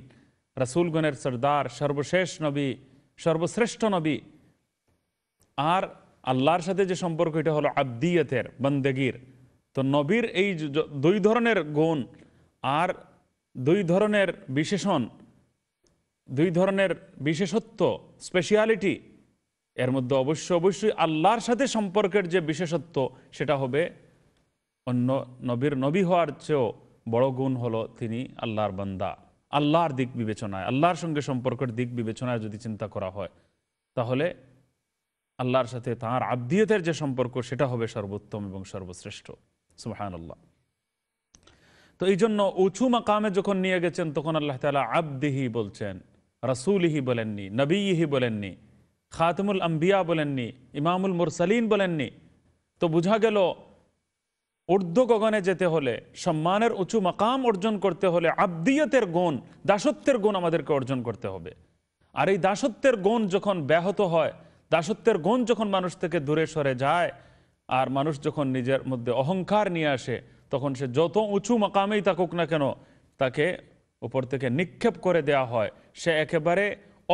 রাসুলগণের সর্দার সর্বশেষ নবী সর্বশ্রেষ্ঠ নবী আর আল্লাহর সাথে যে সম্পর্ক এটা হলো আব্দিয়তের বন্দেগীর তো নবীর এই দুই ধরনের গুণ আর দুই ধরনের বিশেষণ দুই ধরনের বিশেষত্ব স্পেশিয়ালিটি এর মধ্যে অবশ্য অবশ্যই আল্লাহর সাথে সম্পর্কের যে বিশেষত্ব সেটা হবে অন্য নবীর নবী হওয়ার চেয়েও বড় গুণ হলো তিনি আল্লাহর বান্দা আল্লাহর দিক বিবেচনায় আল্লাহর সঙ্গে সম্পর্কের দিক বিবেচনায় যদি চিন্তা করা হয় তাহলে আল্লাহর সাথে তাঁর আব্দিয়তের যে সম্পর্ক সেটা হবে সর্বোত্তম এবং সর্বশ্রেষ্ঠ সুহান আল্লাহ তো এই জন্য উঁচু মাকামে যখন নিয়ে গেছেন তখন আল্লাহ তালা আবদিহি বলছেন রসুলহি বলেননি নবীহি বলেননি খাতমুল আম্বিয়া বলেননি ইমামুল মুরসালিন বলেননি তো বোঝা গেল ঊর্ধ্ব গগনে যেতে হলে সম্মানের উঁচু মাকাম অর্জন করতে হলে আব্দিয়তের গুণ দাসত্বের গুণ আমাদেরকে অর্জন করতে হবে আর এই দাসত্বের গুণ যখন ব্যাহত হয় দাসত্বের গুণ যখন মানুষ থেকে দূরে সরে যায় আর মানুষ যখন নিজের মধ্যে অহংকার নিয়ে আসে তখন সে যত উঁচু মাকামেই থাকুক না কেন তাকে উপর থেকে নিক্ষেপ করে দেয়া হয় সে একেবারে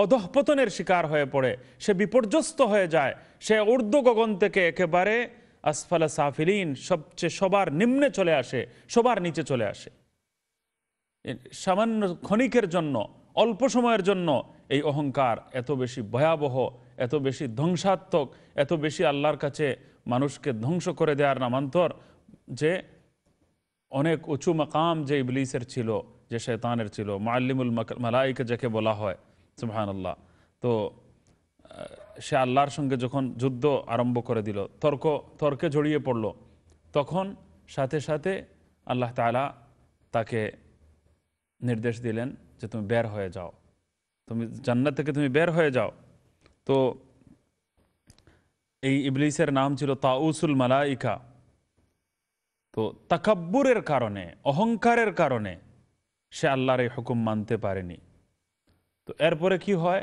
অধঃপতনের শিকার হয়ে পড়ে সে বিপর্যস্ত হয়ে যায় সে ঊর্ধ্ব গগন থেকে একেবারে আসফালা সাফিলিন সবচেয়ে সবার নিম্নে চলে আসে সবার নিচে চলে আসে সামান্য ক্ষণিকের জন্য অল্প সময়ের জন্য এই অহংকার এত বেশি ভয়াবহ এত বেশি ধ্বংসাত্মক এত বেশি আল্লাহর কাছে মানুষকে ধ্বংস করে দেওয়ার নামান্তর যে অনেক উঁচু মাকাম যে ইবলিসের ছিল যে শেতানের ছিল মাল্লিমুল মালাইকে যাকে বলা হয় সুহান আল্লাহ তো সে আল্লাহর সঙ্গে যখন যুদ্ধ আরম্ভ করে দিল তর্ক তর্কে জড়িয়ে পড়ল তখন সাথে সাথে আল্লাহ তালা তাকে নির্দেশ দিলেন যে তুমি বের হয়ে যাও তুমি জান্নাত থেকে তুমি বের হয়ে যাও তো এই ইবলিসের নাম ছিল তাউসুল মালাইকা তো তাকাব্বুরের কারণে অহংকারের কারণে সে আল্লাহর এই হুকুম মানতে পারেনি তো এরপরে কি হয়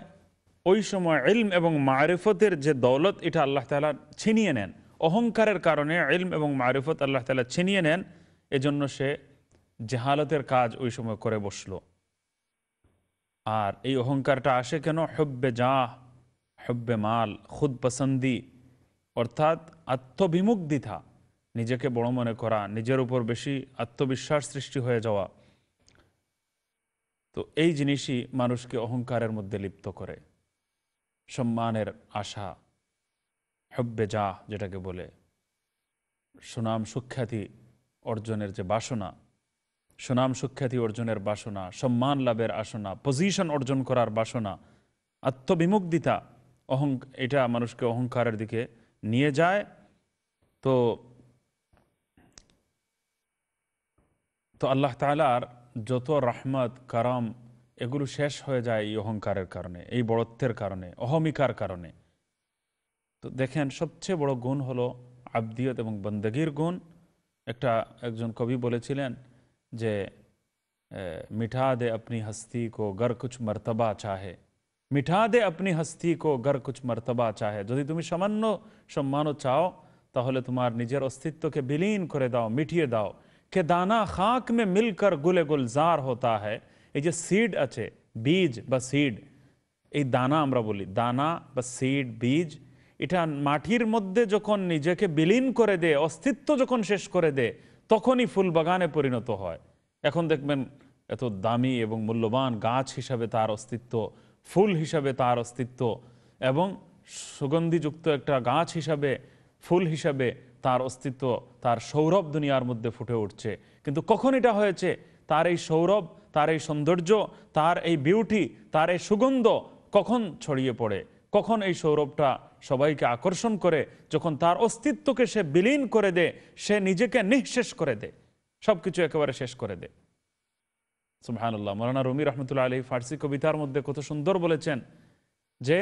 ওই সময় এলম এবং মারিফতের যে দৌলত এটা আল্লাহ তালা ছিনিয়ে নেন অহংকারের কারণে এলম এবং মারিফত আল্লাহ তালা ছিনিয়ে নেন এজন্য সে জেহালতের কাজ ওই সময় করে বসল আর এই অহংকারটা আসে কেন হব্বে যা হব্বে মাল খুদ পসন্দি অর্থাৎ আত্মবিমুখ দ্বিধা নিজেকে বড় মনে করা নিজের উপর বেশি আত্মবিশ্বাস সৃষ্টি হয়ে যাওয়া তো এই জিনিসই মানুষকে অহংকারের মধ্যে লিপ্ত করে সম্মানের আশা হব্বে যা যেটাকে বলে সুনাম সুখ্যাতি অর্জনের যে বাসনা সুনাম সুখ্যাতি অর্জনের বাসনা সম্মান লাভের আসনা পজিশন অর্জন করার বাসনা আত্মবিমুগ্ধিতা অহং এটা মানুষকে অহংকারের দিকে নিয়ে যায় তো তো আল্লাহ তালার যত রহমত কারাম এগুলো শেষ হয়ে যায় এই অহংকারের কারণে এই বড়ত্বের কারণে অহমিকার কারণে তো দেখেন সবচেয়ে বড় গুণ হলো আবদিয়ত এবং বন্দগির গুণ একটা একজন কবি বলেছিলেন যে মিঠা দে আপনি হস্তি কো গর কুছ মর্তবা চাহে মিঠা দে আপনি হস্তি কো গর কুছ মর্তবা চাহে যদি তুমি সামান্য সম্মানও চাও তাহলে তোমার নিজের অস্তিত্বকে বিলীন করে দাও মিটিয়ে দাও কে দানা খাক মে মিলকর গুলে গুলজার হতা হয় এই যে সিড আছে বীজ বা সিড এই দানা আমরা বলি দানা বা সিড বীজ এটা মাটির মধ্যে যখন নিজেকে বিলীন করে দেয় অস্তিত্ব যখন শেষ করে দেয় তখনই ফুল বাগানে পরিণত হয় এখন দেখবেন এত দামি এবং মূল্যবান গাছ হিসাবে তার অস্তিত্ব ফুল হিসাবে তার অস্তিত্ব এবং সুগন্ধিযুক্ত একটা গাছ হিসাবে ফুল হিসাবে তার অস্তিত্ব তার সৌরভ দুনিয়ার মধ্যে ফুটে উঠছে কিন্তু কখন এটা হয়েছে তার এই সৌরভ তার এই সৌন্দর্য তার এই বিউটি তার এই সুগন্ধ কখন ছড়িয়ে পড়ে কখন এই সৌরভটা সবাইকে আকর্ষণ করে যখন তার অস্তিত্বকে সে বিলীন করে দে সে নিজেকে নিঃশেষ করে দে সব কিছু একেবারে শেষ করে দে সুবাহানুল্লাহ মৌলানা রুমি রহমতুল্লা আলী ফার্সি কবিতার মধ্যে কত সুন্দর বলেছেন যে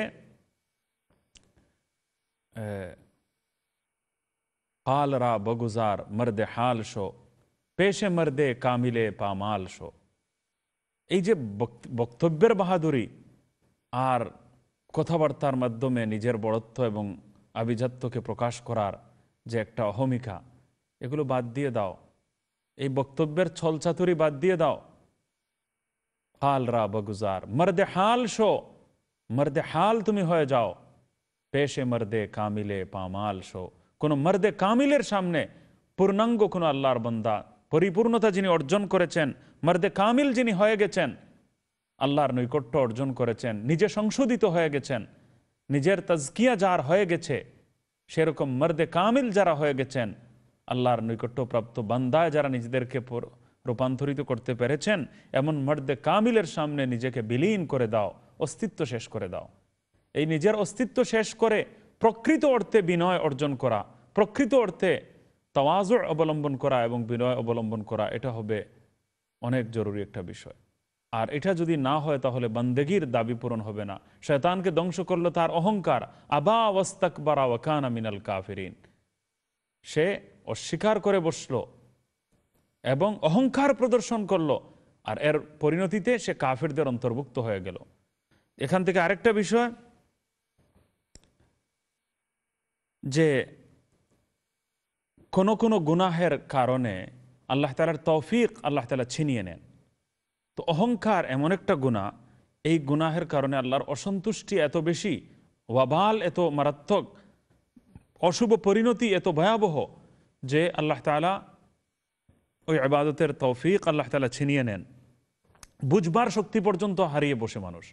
হাল রা বগুজার মর্দে হাল শো পেশে মর্দে কামিলে পামাল শো এই যে বক্তব্যের বাহাদুরি আর কথাবার্তার মাধ্যমে নিজের বড়ত্ব এবং আভিজাত্যকে প্রকাশ করার যে একটা অহমিকা এগুলো বাদ দিয়ে দাও এই বক্তব্যের ছলচাতুরি বাদ দিয়ে দাও হাল রা বগুজার মর্দে হাল শো মর্দে হাল তুমি হয়ে যাও পেশে মর্দে কামিলে পামাল শো কোনো মর্দে কামিলের সামনে পূর্ণাঙ্গ কোনো আল্লাহর বন্দা পরিপূর্ণতা যিনি অর্জন করেছেন মর্দে কামিল যিনি হয়ে গেছেন আল্লাহর নৈকট্য অর্জন করেছেন নিজে সংশোধিত হয়ে গেছেন নিজের তাজকিয়া যার হয়ে গেছে সেরকম মর্দে কামিল যারা হয়ে গেছেন আল্লাহর নৈকট্যপ্রাপ্ত বান্দায় যারা নিজেদেরকে রূপান্তরিত করতে পেরেছেন এমন মর্দে কামিলের সামনে নিজেকে বিলীন করে দাও অস্তিত্ব শেষ করে দাও এই নিজের অস্তিত্ব শেষ করে প্রকৃত অর্থে বিনয় অর্জন করা প্রকৃত অর্থে তওয়াজ অবলম্বন করা এবং বিনয় অবলম্বন করা এটা হবে অনেক জরুরি একটা বিষয় আর এটা যদি না হয় তাহলে বন্দেগীর দাবি পূরণ হবে না শেতানকে ধ্বংস করলো তার অহংকার আবা অবস্তাক বারা ওয়াকানা আমিনাল কাফিরিন সে অস্বীকার করে বসল এবং অহংকার প্রদর্শন করলো আর এর পরিণতিতে সে কাফেরদের অন্তর্ভুক্ত হয়ে গেল এখান থেকে আরেকটা বিষয় যে কোনো কোনো গুনাহের কারণে আল্লাহ তালার তৌফিক আল্লাহ তালা ছিনিয়ে নেন তো অহংকার এমন একটা গুণা এই গুনাহের কারণে আল্লাহর অসন্তুষ্টি এত বেশি ওয়াবাল এত মারাত্মক অশুভ পরিণতি এত ভয়াবহ যে আল্লাহ তালা ওই আবাদতের তৌফিক আল্লাহ তালা ছিনিয়ে নেন বুঝবার শক্তি পর্যন্ত হারিয়ে বসে মানুষ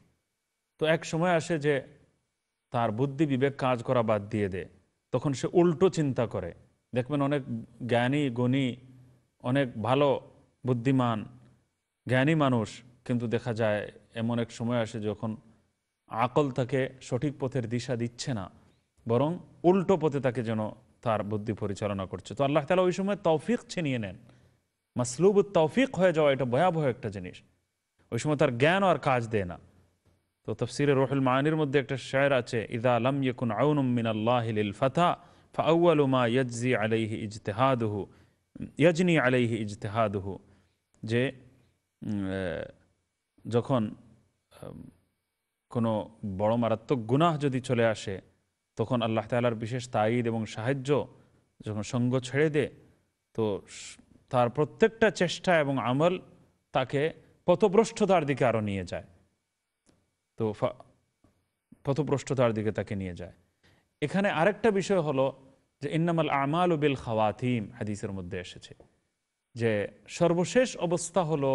তো এক সময় আসে যে তার বুদ্ধি বিবেক কাজ করা বাদ দিয়ে দে তখন সে উল্টো চিন্তা করে দেখবেন অনেক জ্ঞানী গুণী অনেক ভালো বুদ্ধিমান জ্ঞানী মানুষ কিন্তু দেখা যায় এমন এক সময় আসে যখন আকল তাকে সঠিক পথের দিশা দিচ্ছে না বরং উল্টো পথে তাকে যেন তার বুদ্ধি পরিচালনা করছে তো আল্লাহ তালা ওই সময় তৌফিক ছিনিয়ে নেন মাসলুব তৌফিক হয়ে যাওয়া এটা ভয়াবহ একটা জিনিস ওই সময় তার জ্ঞান আর কাজ দেয় না তো তফসিরে রোহুল মায়ানির মধ্যে একটা শায়ের আছে ইদা আলম ইয়কুন আউনুম মিন আল্লাহ ফাতা فأول ما يجزي عليه اجتهاده ইয়াজনি আলাইহি ইজতেহাদহু যে যখন কোনো বড় মারাত্মক গুনাহ যদি চলে আসে তখন আল্লাহ তালার বিশেষ তাইদ এবং সাহায্য যখন সঙ্গ ছেড়ে দে তো তার প্রত্যেকটা চেষ্টা এবং আমল তাকে পথভ্রষ্টতার দিকে আরও নিয়ে যায় তো পথভ্রষ্টতার দিকে তাকে নিয়ে যায় এখানে আরেকটা বিষয় হলো যে ইন্নামাল আমাল বিল খাওয়াতিম হাদিসের মধ্যে এসেছে যে সর্বশেষ অবস্থা হলো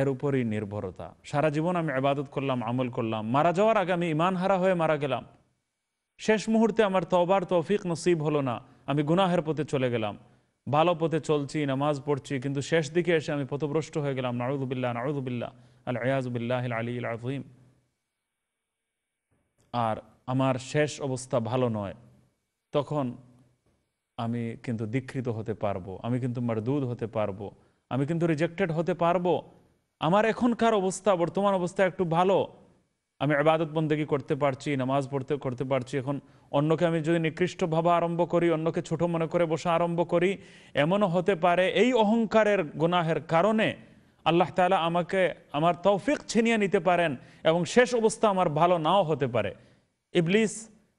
এর উপরই নির্ভরতা সারা জীবন আমি আবাদত করলাম আমল করলাম মারা যাওয়ার আগে আমি ইমান হারা হয়ে মারা গেলাম শেষ মুহূর্তে আমার তবার তৌফিক নসিব হলো না আমি গুনাহের পথে চলে গেলাম ভালো পথে চলছি নামাজ পড়ছি কিন্তু শেষ দিকে এসে আমি পথভ্রষ্ট হয়ে গেলাম নারুদুবিল্লা নারুদুবিল্লা আল আয়াজুবিল্লাহ আলী আর আমার শেষ অবস্থা ভালো নয় তখন আমি কিন্তু দীক্ষিত হতে পারবো আমি কিন্তু মারদুদ হতে পারবো আমি কিন্তু রিজেক্টেড হতে পারবো আমার এখনকার অবস্থা বর্তমান অবস্থা একটু ভালো আমি আবাদত বন্দেগি করতে পারছি নামাজ পড়তে করতে পারছি এখন অন্যকে আমি যদি নিকৃষ্ট ভাবা আরম্ভ করি অন্যকে ছোট মনে করে বসা আরম্ভ করি এমনও হতে পারে এই অহংকারের গুনাহের কারণে আল্লাহ তালা আমাকে আমার তৌফিক ছিনিয়ে নিতে পারেন এবং শেষ অবস্থা আমার ভালো নাও হতে পারে ইবলিস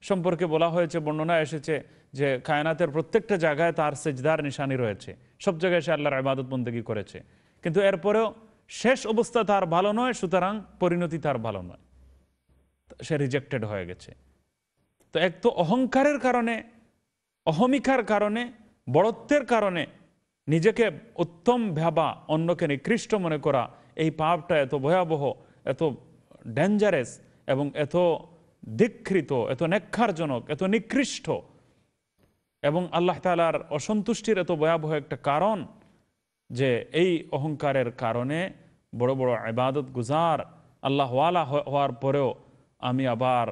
সম্পর্কে বলা হয়েছে বর্ণনা এসেছে যে কায়নাতের প্রত্যেকটা জায়গায় তার সেজদার নিশানি রয়েছে সব জায়গায় সে আল্লাহর আবাদত বন্দী করেছে কিন্তু এরপরেও শেষ অবস্থা তার ভালো নয় সুতরাং পরিণতি তার ভালো নয় সে রিজেক্টেড হয়ে গেছে তো এক তো অহংকারের কারণে অহমিকার কারণে বড়ত্বের কারণে নিজেকে উত্তম ভাবা অন্যকে নিকৃষ্ট মনে করা এই পাপটা এত ভয়াবহ এত ডেঞ্জারেস এবং এত ধিক্ষৃত এত নেক্ষারজনক এত নিকৃষ্ট এবং আল্লাহ তালার অসন্তুষ্টির এত ভয়াবহ একটা কারণ যে এই অহংকারের কারণে বড় বড় আবাদত গুজার আল্লাহওয়ালা হওয়ার পরেও আমি আবার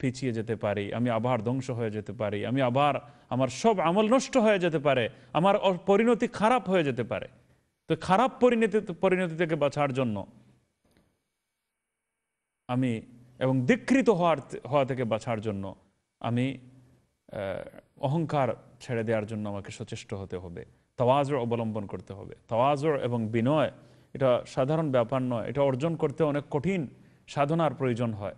পিছিয়ে যেতে পারি আমি আবার ধ্বংস হয়ে যেতে পারি আমি আবার আমার সব আমল নষ্ট হয়ে যেতে পারে আমার পরিণতি খারাপ হয়ে যেতে পারে তো খারাপ পরিণতি পরিণতি থেকে বাঁচার জন্য আমি এবং দীক্ষৃত হওয়ার হওয়া থেকে বাঁচার জন্য আমি অহংকার ছেড়ে দেওয়ার জন্য আমাকে সচেষ্ট হতে হবে তাওয়াজর অবলম্বন করতে হবে তাওয়াজর এবং বিনয় এটা সাধারণ ব্যাপার নয় এটা অর্জন করতে অনেক কঠিন সাধনার প্রয়োজন হয়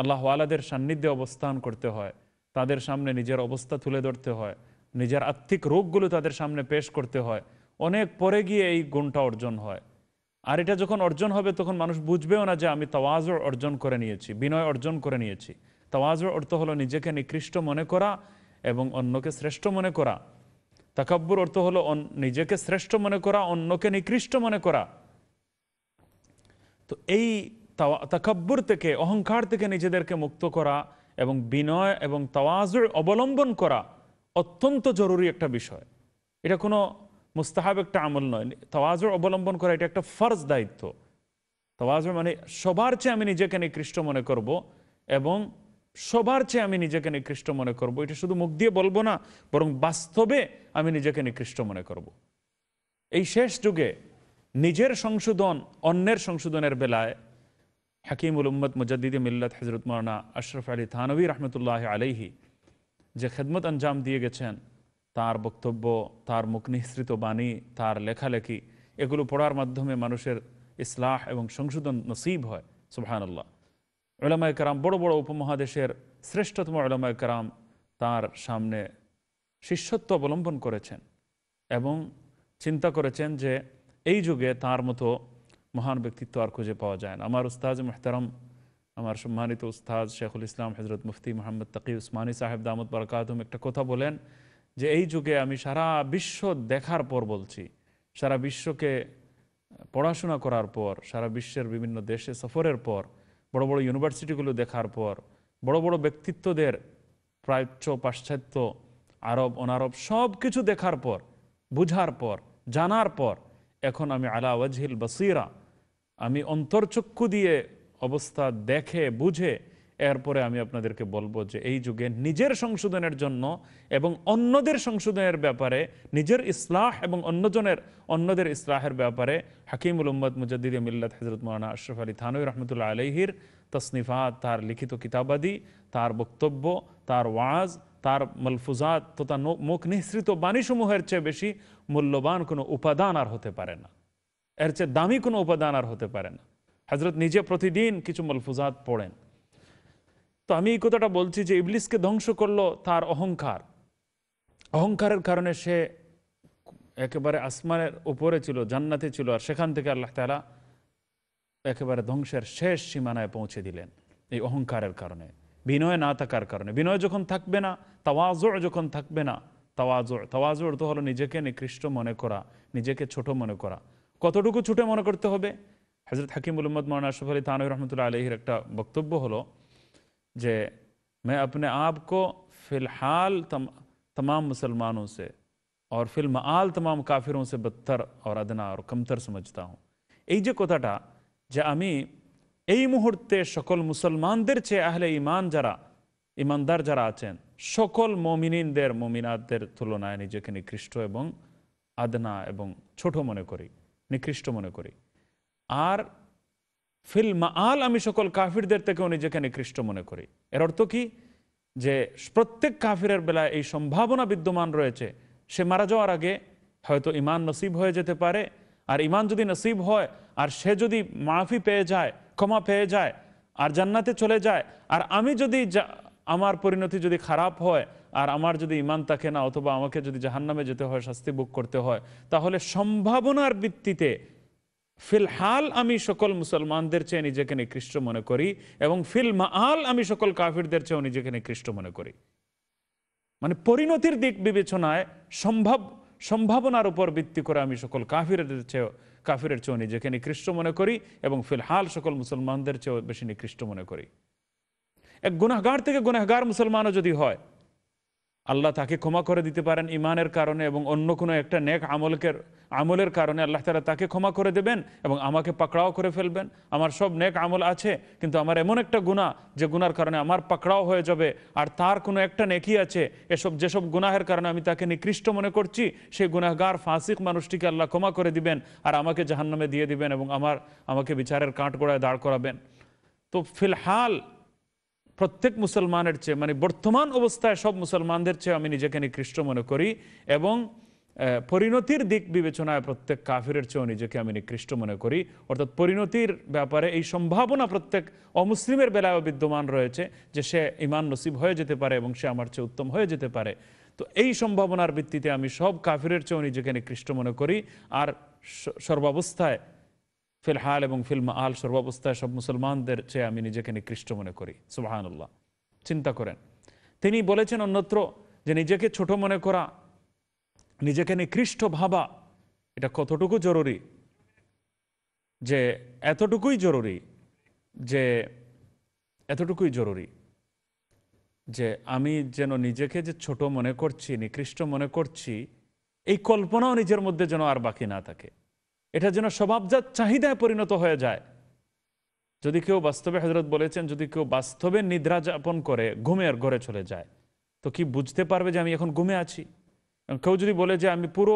আল্লাহ আলাদের সান্নিধ্যে অবস্থান করতে হয় তাদের সামনে নিজের অবস্থা তুলে ধরতে হয় নিজের আর্থিক রোগগুলো তাদের সামনে পেশ করতে হয় অনেক পরে গিয়ে এই গুণটা অর্জন হয় আর এটা যখন অর্জন হবে তখন মানুষ বুঝবেও না যে আমি তাওয়াজর অর্জন করে নিয়েছি বিনয় অর্জন করে নিয়েছি তাওয়াজর অর্থ হলো নিজেকে নিকৃষ্ট মনে করা এবং অন্যকে শ্রেষ্ঠ মনে করা তাকাব্বুর অর্থ হলো নিজেকে শ্রেষ্ঠ মনে করা অন্যকে নিকৃষ্ট মনে করা তো এই তাকাব্বুর থেকে অহংকার থেকে নিজেদেরকে মুক্ত করা এবং বিনয় এবং তাওয়াজুর অবলম্বন করা অত্যন্ত জরুরি একটা বিষয় এটা কোনো মুস্তাহাব একটা আমল নয় তওয়াজ অবলম্বন করা এটা একটা ফরজ দায়িত্ব তওয়াজ মানে সবার চেয়ে আমি নিজেকে নিকৃষ্ট মনে করব এবং সবার চেয়ে আমি নিজেকে নিকৃষ্ট মনে করব এটা শুধু মুখ দিয়ে বলবো না বরং বাস্তবে আমি নিজেকে নিকৃষ্ট মনে করব। এই শেষ যুগে নিজের সংশোধন অন্যের সংশোধনের বেলায় হাকিমুল উম্মদ মুজাদ্দিদ মিল্লাত হজরত মৌলানা আশরফ আলী থানবী রহমতুল্লাহ আলহি যে খেদমত আঞ্জাম দিয়ে গেছেন তার বক্তব্য তার মুখ নিঃসৃত বাণী তার লেখালেখি এগুলো পড়ার মাধ্যমে মানুষের ইসলাহ এবং সংশোধন নসিব হয় সুবাহানাল্লাহ ওলামায় কারাম বড় বড় উপমহাদেশের শ্রেষ্ঠতম ওলামায় কারাম তার সামনে শিষ্যত্ব অবলম্বন করেছেন এবং চিন্তা করেছেন যে এই যুগে তার মতো মহান ব্যক্তিত্ব আর খুঁজে পাওয়া যায় না আমার উস্তাজ মেহতারম আমার সম্মানিত উস্তাজ শেখুল ইসলাম হজরত মুফতি মোহাম্মদ তকি উসমানী সাহেব দামত বরকাতম একটা কথা বলেন যে এই যুগে আমি সারা বিশ্ব দেখার পর বলছি সারা বিশ্বকে পড়াশোনা করার পর সারা বিশ্বের বিভিন্ন দেশে সফরের পর বড় বড় ইউনিভার্সিটিগুলো দেখার পর বড় বড় ব্যক্তিত্বদের প্রাচ্য পাশ্চাত্য আরব অনারব সব কিছু দেখার পর বুঝার পর জানার পর এখন আমি আলা ওয়াজহিল বাসিরা আমি অন্তর্চক্ষু দিয়ে অবস্থা দেখে বুঝে এরপরে আমি আপনাদেরকে বলবো যে এই যুগে নিজের সংশোধনের জন্য এবং অন্যদের সংশোধনের ব্যাপারে নিজের ইসলাহ এবং অন্যজনের অন্যদের ইসলাহের ব্যাপারে হাকিমুল উম্মদ মুজাদ্দিদ মিল্লাত হজরত মৌলানা আশরফ আলী থানুই রহমতুল্লাহ আলহির তসনিফাত তার লিখিত কিতাবাদি তার বক্তব্য তার ওয়াজ তার মলফুজাত তথা মুখ নিঃসৃত বাণীসমূহের চেয়ে বেশি মূল্যবান কোনো উপাদান আর হতে পারে না এর চেয়ে দামি কোনো উপাদান আর হতে পারে না হজরত নিজে প্রতিদিন কিছু মলফুজাত পড়েন তো আমি এই কথাটা বলছি যে ইবলিসকে ধ্বংস করলো তার অহংকার অহংকারের কারণে সে একেবারে আসমানের উপরে ছিল জান্নাতে ছিল আর সেখান থেকে আল্লাহ তালা একেবারে ধ্বংসের শেষ সীমানায় পৌঁছে দিলেন এই অহংকারের কারণে বিনয় না থাকার কারণে বিনয় যখন থাকবে না তাওয়াজোর যখন থাকবে না তাওয়াজোর তাওয়াজোর তো হলো নিজেকে নিকৃষ্ট মনে করা নিজেকে ছোট মনে করা কতটুকু ছুটে মনে করতে হবে হাজরত হাকিম উম্মদ মৌলানা আশফ আলী তানহ রহমতুল্লাহ আলহির একটা বক্তব্য হলো जे मैं अपने आप को फ़िलहाल तम, तमाम मुसलमानों से और फिलमाल तमाम काफिरों से बदतर और अदना और कमतर समझता हूँ এই যে কথাটা যে আমি এই মুহূর্তে সকল মুসলমানদের চেয়ে আহলে ইমান যারা ইমানদার যারা আছেন সকল মমিনিনদের মমিনাতদের তুলনায় নিজেকে নিকৃষ্ট এবং আদনা এবং ছোট মনে করি নিকৃষ্ট মনে করি আর ফিল আল আমি সকল কাফিরদের থেকেও নিজেকে নিকৃষ্ট মনে করি এর অর্থ কি যে প্রত্যেক কাফিরের বেলায় এই সম্ভাবনা বিদ্যমান রয়েছে সে মারা যাওয়ার আগে হয়তো ইমান নসিব হয়ে যেতে পারে আর ইমান যদি নসিব হয় আর সে যদি মাফি পেয়ে যায় ক্ষমা পেয়ে যায় আর জান্নাতে চলে যায় আর আমি যদি আমার পরিণতি যদি খারাপ হয় আর আমার যদি ইমান থাকে না অথবা আমাকে যদি জাহান্নামে যেতে হয় শাস্তি ভোগ করতে হয় তাহলে সম্ভাবনার ভিত্তিতে ফিলহাল আমি সকল মুসলমানদের চেয়ে নিজেকে নিকৃষ্ট মনে করি এবং ফিল মাহাল আমি সকল কাফিরদের চেয়েও নিজেকে নিকৃষ্ট মনে করি মানে পরিণতির দিক বিবেচনায় সম্ভব সম্ভাবনার উপর ভিত্তি করে আমি সকল কাফিরদের চেয়েও কাফিরের চেয়েও নিজেকে নিকৃষ্ট মনে করি এবং ফিলহাল সকল মুসলমানদের চেয়েও বেশি নিকৃষ্ট মনে করি এক গুনাগার থেকে গুনাগার মুসলমানও যদি হয় আল্লাহ তাকে ক্ষমা করে দিতে পারেন ইমানের কারণে এবং অন্য কোনো একটা নেক আমলকে আমলের কারণে আল্লাহ তালা তাকে ক্ষমা করে দেবেন এবং আমাকে পাকড়াও করে ফেলবেন আমার সব নেক আমল আছে কিন্তু আমার এমন একটা গুণা যে গুনার কারণে আমার পাকড়াও হয়ে যাবে আর তার কোনো একটা নেকি আছে এসব যেসব গুনাহের কারণে আমি তাকে নিকৃষ্ট মনে করছি সেই গুনাহগার ফাঁসিক মানুষটিকে আল্লাহ ক্ষমা করে দিবেন আর আমাকে জাহান্নামে দিয়ে দিবেন এবং আমার আমাকে বিচারের কাঠ গোড়ায় দাঁড় করাবেন তো ফিলহাল প্রত্যেক মুসলমানের চেয়ে মানে বর্তমান অবস্থায় সব মুসলমানদের চেয়ে আমি নিজেকে নিকৃষ্ট মনে করি এবং পরিণতির দিক বিবেচনায় প্রত্যেক কাফিরের চেয়েও নিজেকে আমি নিকৃষ্ট মনে করি অর্থাৎ পরিণতির ব্যাপারে এই সম্ভাবনা প্রত্যেক অমুসলিমের বেলায়ও বিদ্যমান রয়েছে যে সে ইমান নসিব হয়ে যেতে পারে এবং সে আমার চেয়ে উত্তম হয়ে যেতে পারে তো এই সম্ভাবনার ভিত্তিতে আমি সব কাফিরের চেয়েও নিজেকে নিকৃষ্ট মনে করি আর সর্বাবস্থায় হাল এবং ফিল আল সর্বাবস্থায় সব মুসলমানদের চেয়ে আমি নিজেকে নিকৃষ্ট মনে করি সুবাহানুল্লাহ চিন্তা করেন তিনি বলেছেন অন্যত্র যে নিজেকে ছোট মনে করা নিজেকে নিকৃষ্ট ভাবা এটা কতটুকু জরুরি যে এতটুকুই জরুরি যে এতটুকুই জরুরি যে আমি যেন নিজেকে যে ছোট মনে করছি নিকৃষ্ট মনে করছি এই কল্পনাও নিজের মধ্যে যেন আর বাকি না থাকে এটা যেন স্বভাবজাত চাহিদায় পরিণত হয়ে যায় যদি কেউ বাস্তবে হজরত বলেছেন যদি কেউ বাস্তবে নিদ্রা যাপন করে ঘুমের ঘরে চলে যায় তো কি বুঝতে পারবে যে আমি এখন ঘুমে আছি কেউ যদি বলে যে আমি পুরো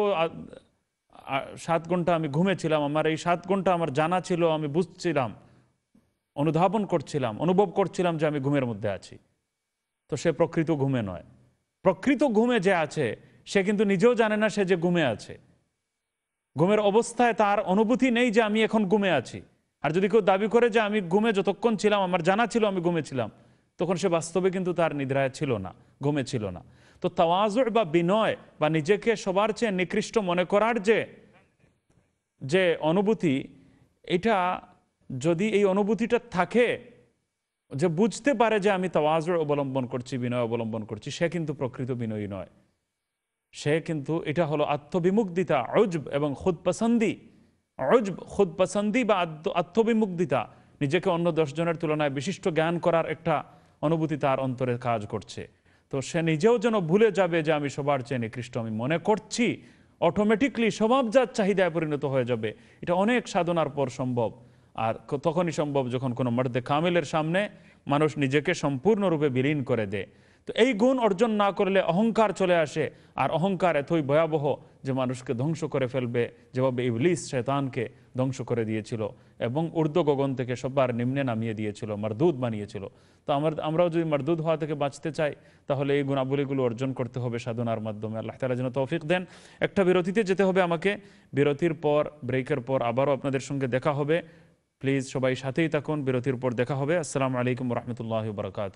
সাত ঘন্টা আমি ঘুমেছিলাম আমার এই সাত ঘন্টা আমার জানা ছিল আমি বুঝছিলাম অনুধাবন করছিলাম অনুভব করছিলাম যে আমি ঘুমের মধ্যে আছি তো সে প্রকৃত ঘুমে নয় প্রকৃত ঘুমে যে আছে সে কিন্তু নিজেও জানে না সে যে ঘুমে আছে ঘুমের অবস্থায় তার অনুভূতি নেই যে আমি এখন ঘুমে আছি আর যদি কেউ দাবি করে যে আমি ঘুমে যতক্ষণ ছিলাম আমার জানা ছিল আমি ঘুমেছিলাম তখন সে বাস্তবে কিন্তু তার নিদ্রায় ছিল না ঘুমে ছিল না তো তাওয়াজ বা বিনয় বা নিজেকে সবার চেয়ে নিকৃষ্ট মনে করার যে যে অনুভূতি এটা যদি এই অনুভূতিটা থাকে যে বুঝতে পারে যে আমি তাওয়াজ অবলম্বন করছি বিনয় অবলম্বন করছি সে কিন্তু প্রকৃত বিনয়ী নয় সে কিন্তু এটা হলো আত্মবিমুগ্ধিতা অজব এবং খুদপসন্দি অজব খুদপসন্দি বা আত্মবিমুগ্ধিতা নিজেকে অন্য দশজনের তুলনায় বিশিষ্ট জ্ঞান করার একটা অনুভূতি তার অন্তরে কাজ করছে তো সে নিজেও যেন ভুলে যাবে যে আমি সবার চেয়ে নিকৃষ্ট আমি মনে করছি অটোমেটিকলি স্বভাবজাত চাহিদায় পরিণত হয়ে যাবে এটা অনেক সাধনার পর সম্ভব আর তখনই সম্ভব যখন কোনো মর্দে কামেলের সামনে মানুষ নিজেকে সম্পূর্ণরূপে বিলীন করে দেয় তো এই গুণ অর্জন না করলে অহংকার চলে আসে আর অহংকার এতই ভয়াবহ যে মানুষকে ধ্বংস করে ফেলবে যেভাবে ইবলিস শেতানকে ধ্বংস করে দিয়েছিল এবং ঊর্ধ্ব গগন থেকে সবার নিম্নে নামিয়ে দিয়েছিল মারদুদ বানিয়েছিল তো আমার আমরাও যদি মারদুদ হওয়া থেকে বাঁচতে চাই তাহলে এই গুণাবলীগুলো অর্জন করতে হবে সাধনার মাধ্যমে আল্লাহ তালা যেন তৌফিক দেন একটা বিরতিতে যেতে হবে আমাকে বিরতির পর ব্রেকের পর আবারও আপনাদের সঙ্গে দেখা হবে প্লিজ সবাই সাথেই থাকুন বিরতির পর দেখা হবে আসসালামু আলাইকুম রহমতুল্লাহ বরকাত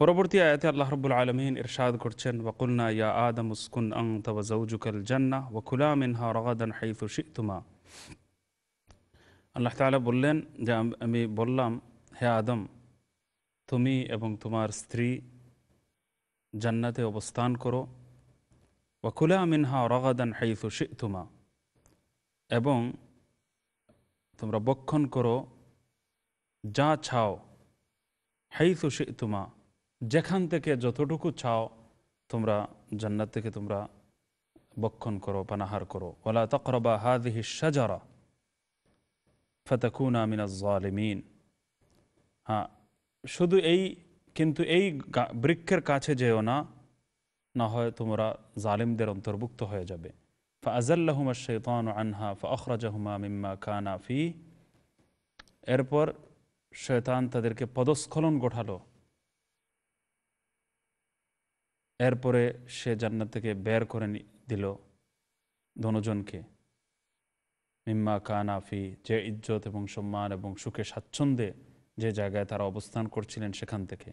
পরবর্তী আয়াতে আল্লাহ রব্বুল আলমিন ইরশাদ করছেন ওয়াকুলনা ইয়া আদম উসকুন আং তওয়াজুকাল জান্না ওয়াকুলা মিনহা রগাদান হাইফু শিতুমা আল্লাহ তালা বললেন যে আমি বললাম হে আদম তুমি এবং তোমার স্ত্রী জান্নাতে অবস্থান করো ওয়াকুলা মিনহা রগাদান হাইফু শিতুমা এবং তোমরা বক্ষণ করো যা ছাও হাইফু শিতুমা যেখান থেকে যতটুকু চাও তোমরা জান্নাত থেকে তোমরা বক্ষণ করো পানাহার করো ওলা তকরবা হাদিহি সাজারা ফতাকুন আমিনা জালিমিন হ্যাঁ শুধু এই কিন্তু এই বৃক্ষের কাছে যেও না না হয় তোমরা জালিমদের অন্তর্ভুক্ত হয়ে যাবে ফাজাল্লাহুমা শৈতান আনহা ফখরাজাহুমা মিম্মা কানা ফি এরপর শৈতান তাদেরকে পদস্খলন গোঠালো এরপরে সে জান্নাত থেকে বের করে দিল দনজনকে মিম্মা কানাফি যে ইজ্জত এবং সম্মান এবং সুখে স্বাচ্ছন্দ্যে যে জায়গায় তারা অবস্থান করছিলেন সেখান থেকে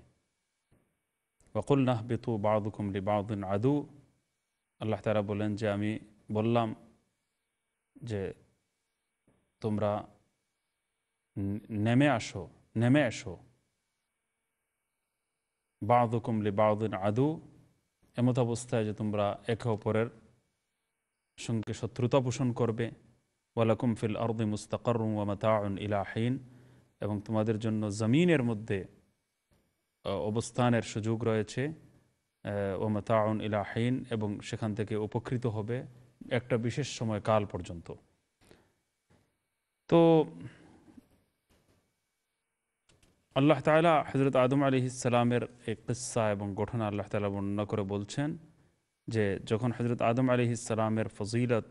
নাহ বেতু কুমলি বাউদ্দিন আদু আল্লাহ তারা বলেন যে আমি বললাম যে তোমরা নেমে আসো নেমে আসো কুমলি বাউদ্দিন আদু এমত অবস্থায় যে তোমরা একে অপরের সঙ্গে শত্রুতা পোষণ করবে ওয়ালাকুম ফিল আরদি মুস্তাকরুম মাতাউন ইলাহীন এবং তোমাদের জন্য জমিনের মধ্যে অবস্থানের সুযোগ রয়েছে মাতাউন ইলাহীন এবং সেখান থেকে উপকৃত হবে একটা বিশেষ সময় কাল পর্যন্ত তো আল্লাহ তালা হজরত আদম আলী ইসলামের এই কিসা এবং ঘটনা আল্লাহ তালা বর্ণনা করে বলছেন যে যখন হজরত আদম আলী ইসলামের ফজিলত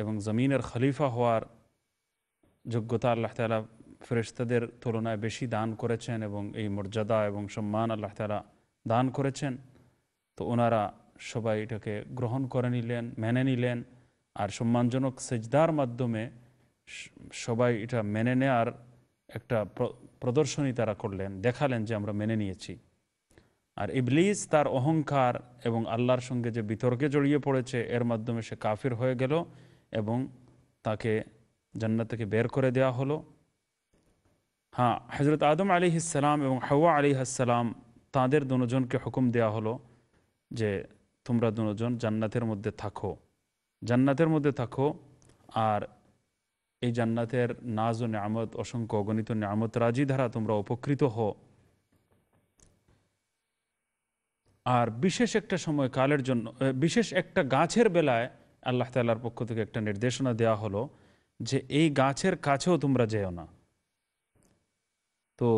এবং জমিনের খলিফা হওয়ার যোগ্যতা আল্লাহ তালা ফেরেস্তাদের তুলনায় বেশি দান করেছেন এবং এই মর্যাদা এবং সম্মান আল্লাহ তালা দান করেছেন তো ওনারা সবাই এটাকে গ্রহণ করে নিলেন মেনে নিলেন আর সম্মানজনক সেজদার মাধ্যমে সবাই এটা মেনে নেওয়ার একটা প্রদর্শনী তারা করলেন দেখালেন যে আমরা মেনে নিয়েছি আর ইবলিস তার অহংকার এবং আল্লাহর সঙ্গে যে বিতর্কে জড়িয়ে পড়েছে এর মাধ্যমে সে কাফির হয়ে গেল এবং তাকে জান্নাত থেকে বের করে দেওয়া হলো হ্যাঁ হজরত আদম আলী ইসালাম এবং হাওয়া আলী হাসালাম তাঁদের দুজনকে হুকুম দেওয়া হলো যে তোমরা দুজন জান্নাতের মধ্যে থাকো জান্নাতের মধ্যে থাকো আর এই জান্নাতের নাজ ও নিয়ামত অসংখ্য অগণিত নিয়ামত রাজি দ্বারা তোমরা উপকৃত হও আর বিশেষ একটা সময় কালের জন্য বিশেষ একটা গাছের বেলায় আল্লাহ তাল্লার পক্ষ থেকে একটা নির্দেশনা দেয়া হলো যে এই গাছের কাছেও তোমরা যেও না তো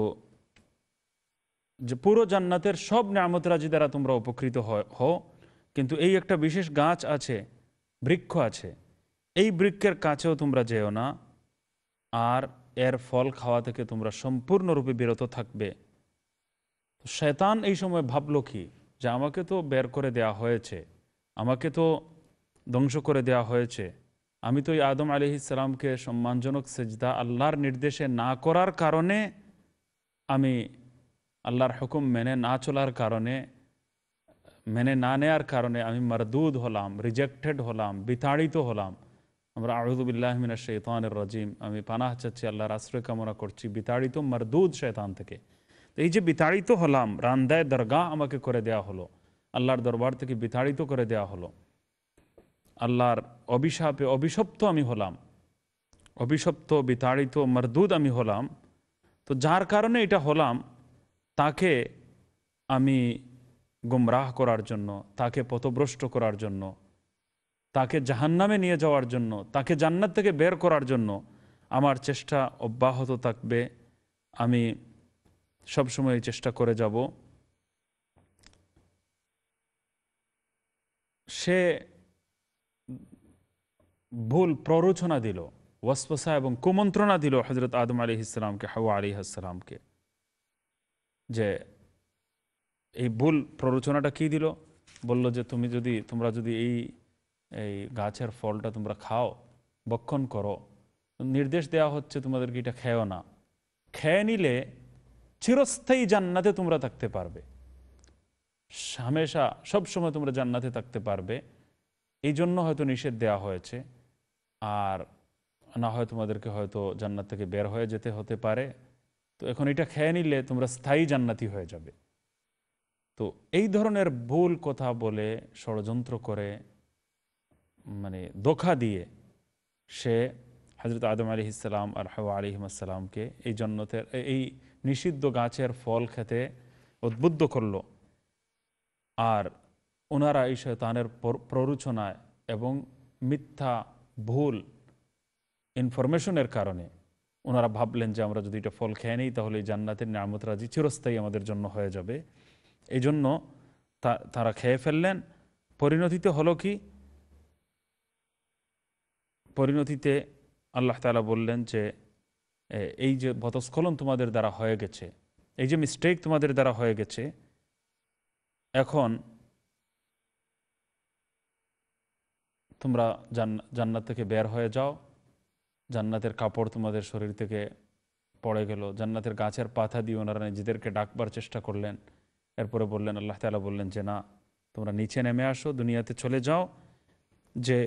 যে পুরো জান্নাতের সব নিয়ামত রাজি দ্বারা তোমরা উপকৃত হও কিন্তু এই একটা বিশেষ গাছ আছে বৃক্ষ আছে এই বৃক্ষের কাছেও তোমরা যেও না আর এর ফল খাওয়া থেকে তোমরা সম্পূর্ণরূপে বিরত থাকবে তো এই সময় ভাবল কি যে আমাকে তো বের করে দেয়া হয়েছে আমাকে তো ধ্বংস করে দেয়া হয়েছে আমি তো এই আদম আলি ইসলামকে সম্মানজনক সেজদা আল্লাহর নির্দেশে না করার কারণে আমি আল্লাহর হুকুম মেনে না চলার কারণে মেনে না নেয়ার কারণে আমি মারদুদ হলাম রিজেক্টেড হলাম বিতাড়িত হলাম আমরা আহদুবিল্লাহমিনা শৈতানের রাজিম আমি পানাহ চাচ্ছি আল্লাহর আশ্রয় কামনা করছি বিতাড়িত মারদুদ শৈতান থেকে তো এই যে বিতাড়িত হলাম রান্দায় দরগাহ আমাকে করে দেয়া হলো আল্লাহর দরবার থেকে বিতাড়িত করে দেয়া হলো আল্লাহর অভিশাপে অভিশপ্ত আমি হলাম অভিশপ্ত বিতাড়িত মারদুদ আমি হলাম তো যার কারণে এটা হলাম তাকে আমি গুমরাহ করার জন্য তাকে পথভ্রষ্ট করার জন্য তাকে জাহান্নামে নিয়ে যাওয়ার জন্য তাকে জান্নাত থেকে বের করার জন্য আমার চেষ্টা অব্যাহত থাকবে আমি সবসময় চেষ্টা করে যাব সে ভুল প্ররোচনা দিল ওয়াসপসা এবং কুমন্ত্রণা দিল হজরত আদম আলী ইসলামকে হাওয়া আলী আসসালামকে যে এই ভুল প্ররোচনাটা কি দিল বলল যে তুমি যদি তোমরা যদি এই এই গাছের ফলটা তোমরা খাও বক্ষণ করো নির্দেশ দেওয়া হচ্ছে তোমাদেরকে এটা খেয়েও না খেয়ে নিলে চিরস্থায়ী জান্নাতে তোমরা থাকতে পারবে হামেশা সবসময় তোমরা জান্নাতে থাকতে পারবে এই জন্য হয়তো নিষেধ দেওয়া হয়েছে আর না হয় তোমাদেরকে হয়তো জান্নাত থেকে বের হয়ে যেতে হতে পারে তো এখন এটা খেয়ে নিলে তোমরা স্থায়ী জান্নাতি হয়ে যাবে তো এই ধরনের ভুল কথা বলে ষড়যন্ত্র করে মানে ধোখা দিয়ে সে হজরত আদম আলি ইসালাম আর হাওয়া আলিহিমাসাল্লামকে এই জন্নতের এই নিষিদ্ধ গাছের ফল খেতে উদ্বুদ্ধ করল আর ওনারা এই শয়তানের প্ররোচনায় এবং মিথ্যা ভুল ইনফরমেশনের কারণে ওনারা ভাবলেন যে আমরা যদি এটা ফল খেয়ে নিই তাহলে এই জান্নাতের নামত রাজি চিরস্থায়ী আমাদের জন্য হয়ে যাবে এই জন্য তারা খেয়ে ফেললেন পরিণতিতে হলো কি পরিণতিতে আল্লাহ তালা বললেন যে এই যে বতস্খলন তোমাদের দ্বারা হয়ে গেছে এই যে মিস্টেক তোমাদের দ্বারা হয়ে গেছে এখন তোমরা জান্নাত থেকে বের হয়ে যাও জান্নাতের কাপড় তোমাদের শরীর থেকে পড়ে গেল জান্নাতের গাছের পাতা দিয়ে ওনারা নিজেদেরকে ডাকবার চেষ্টা করলেন এরপরে বললেন আল্লাহ তালা বললেন যে না তোমরা নিচে নেমে আসো দুনিয়াতে চলে যাও যে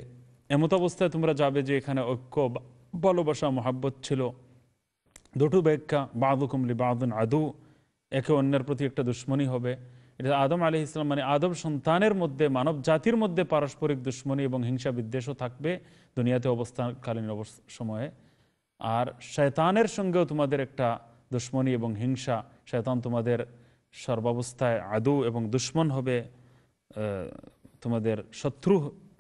এমত অবস্থায় তোমরা যাবে যে এখানে ঐক্য ভালোবাসা মহাব্বত ছিল দুটো ব্যাখ্যা বাদুকুমলি বাদুন আদু একে অন্যের প্রতি একটা দুশ্মনী হবে এটা আদম আলি ইসলাম মানে আদম সন্তানের মধ্যে মানব জাতির মধ্যে পারস্পরিক দুশ্মনী এবং হিংসা বিদ্বেষও থাকবে দুনিয়াতে অবস্থানকালীন সময়ে আর শয়তানের সঙ্গেও তোমাদের একটা দুশ্মনী এবং হিংসা শয়তান তোমাদের সর্বাবস্থায় আদু এবং দুশ্মন হবে তোমাদের শত্রু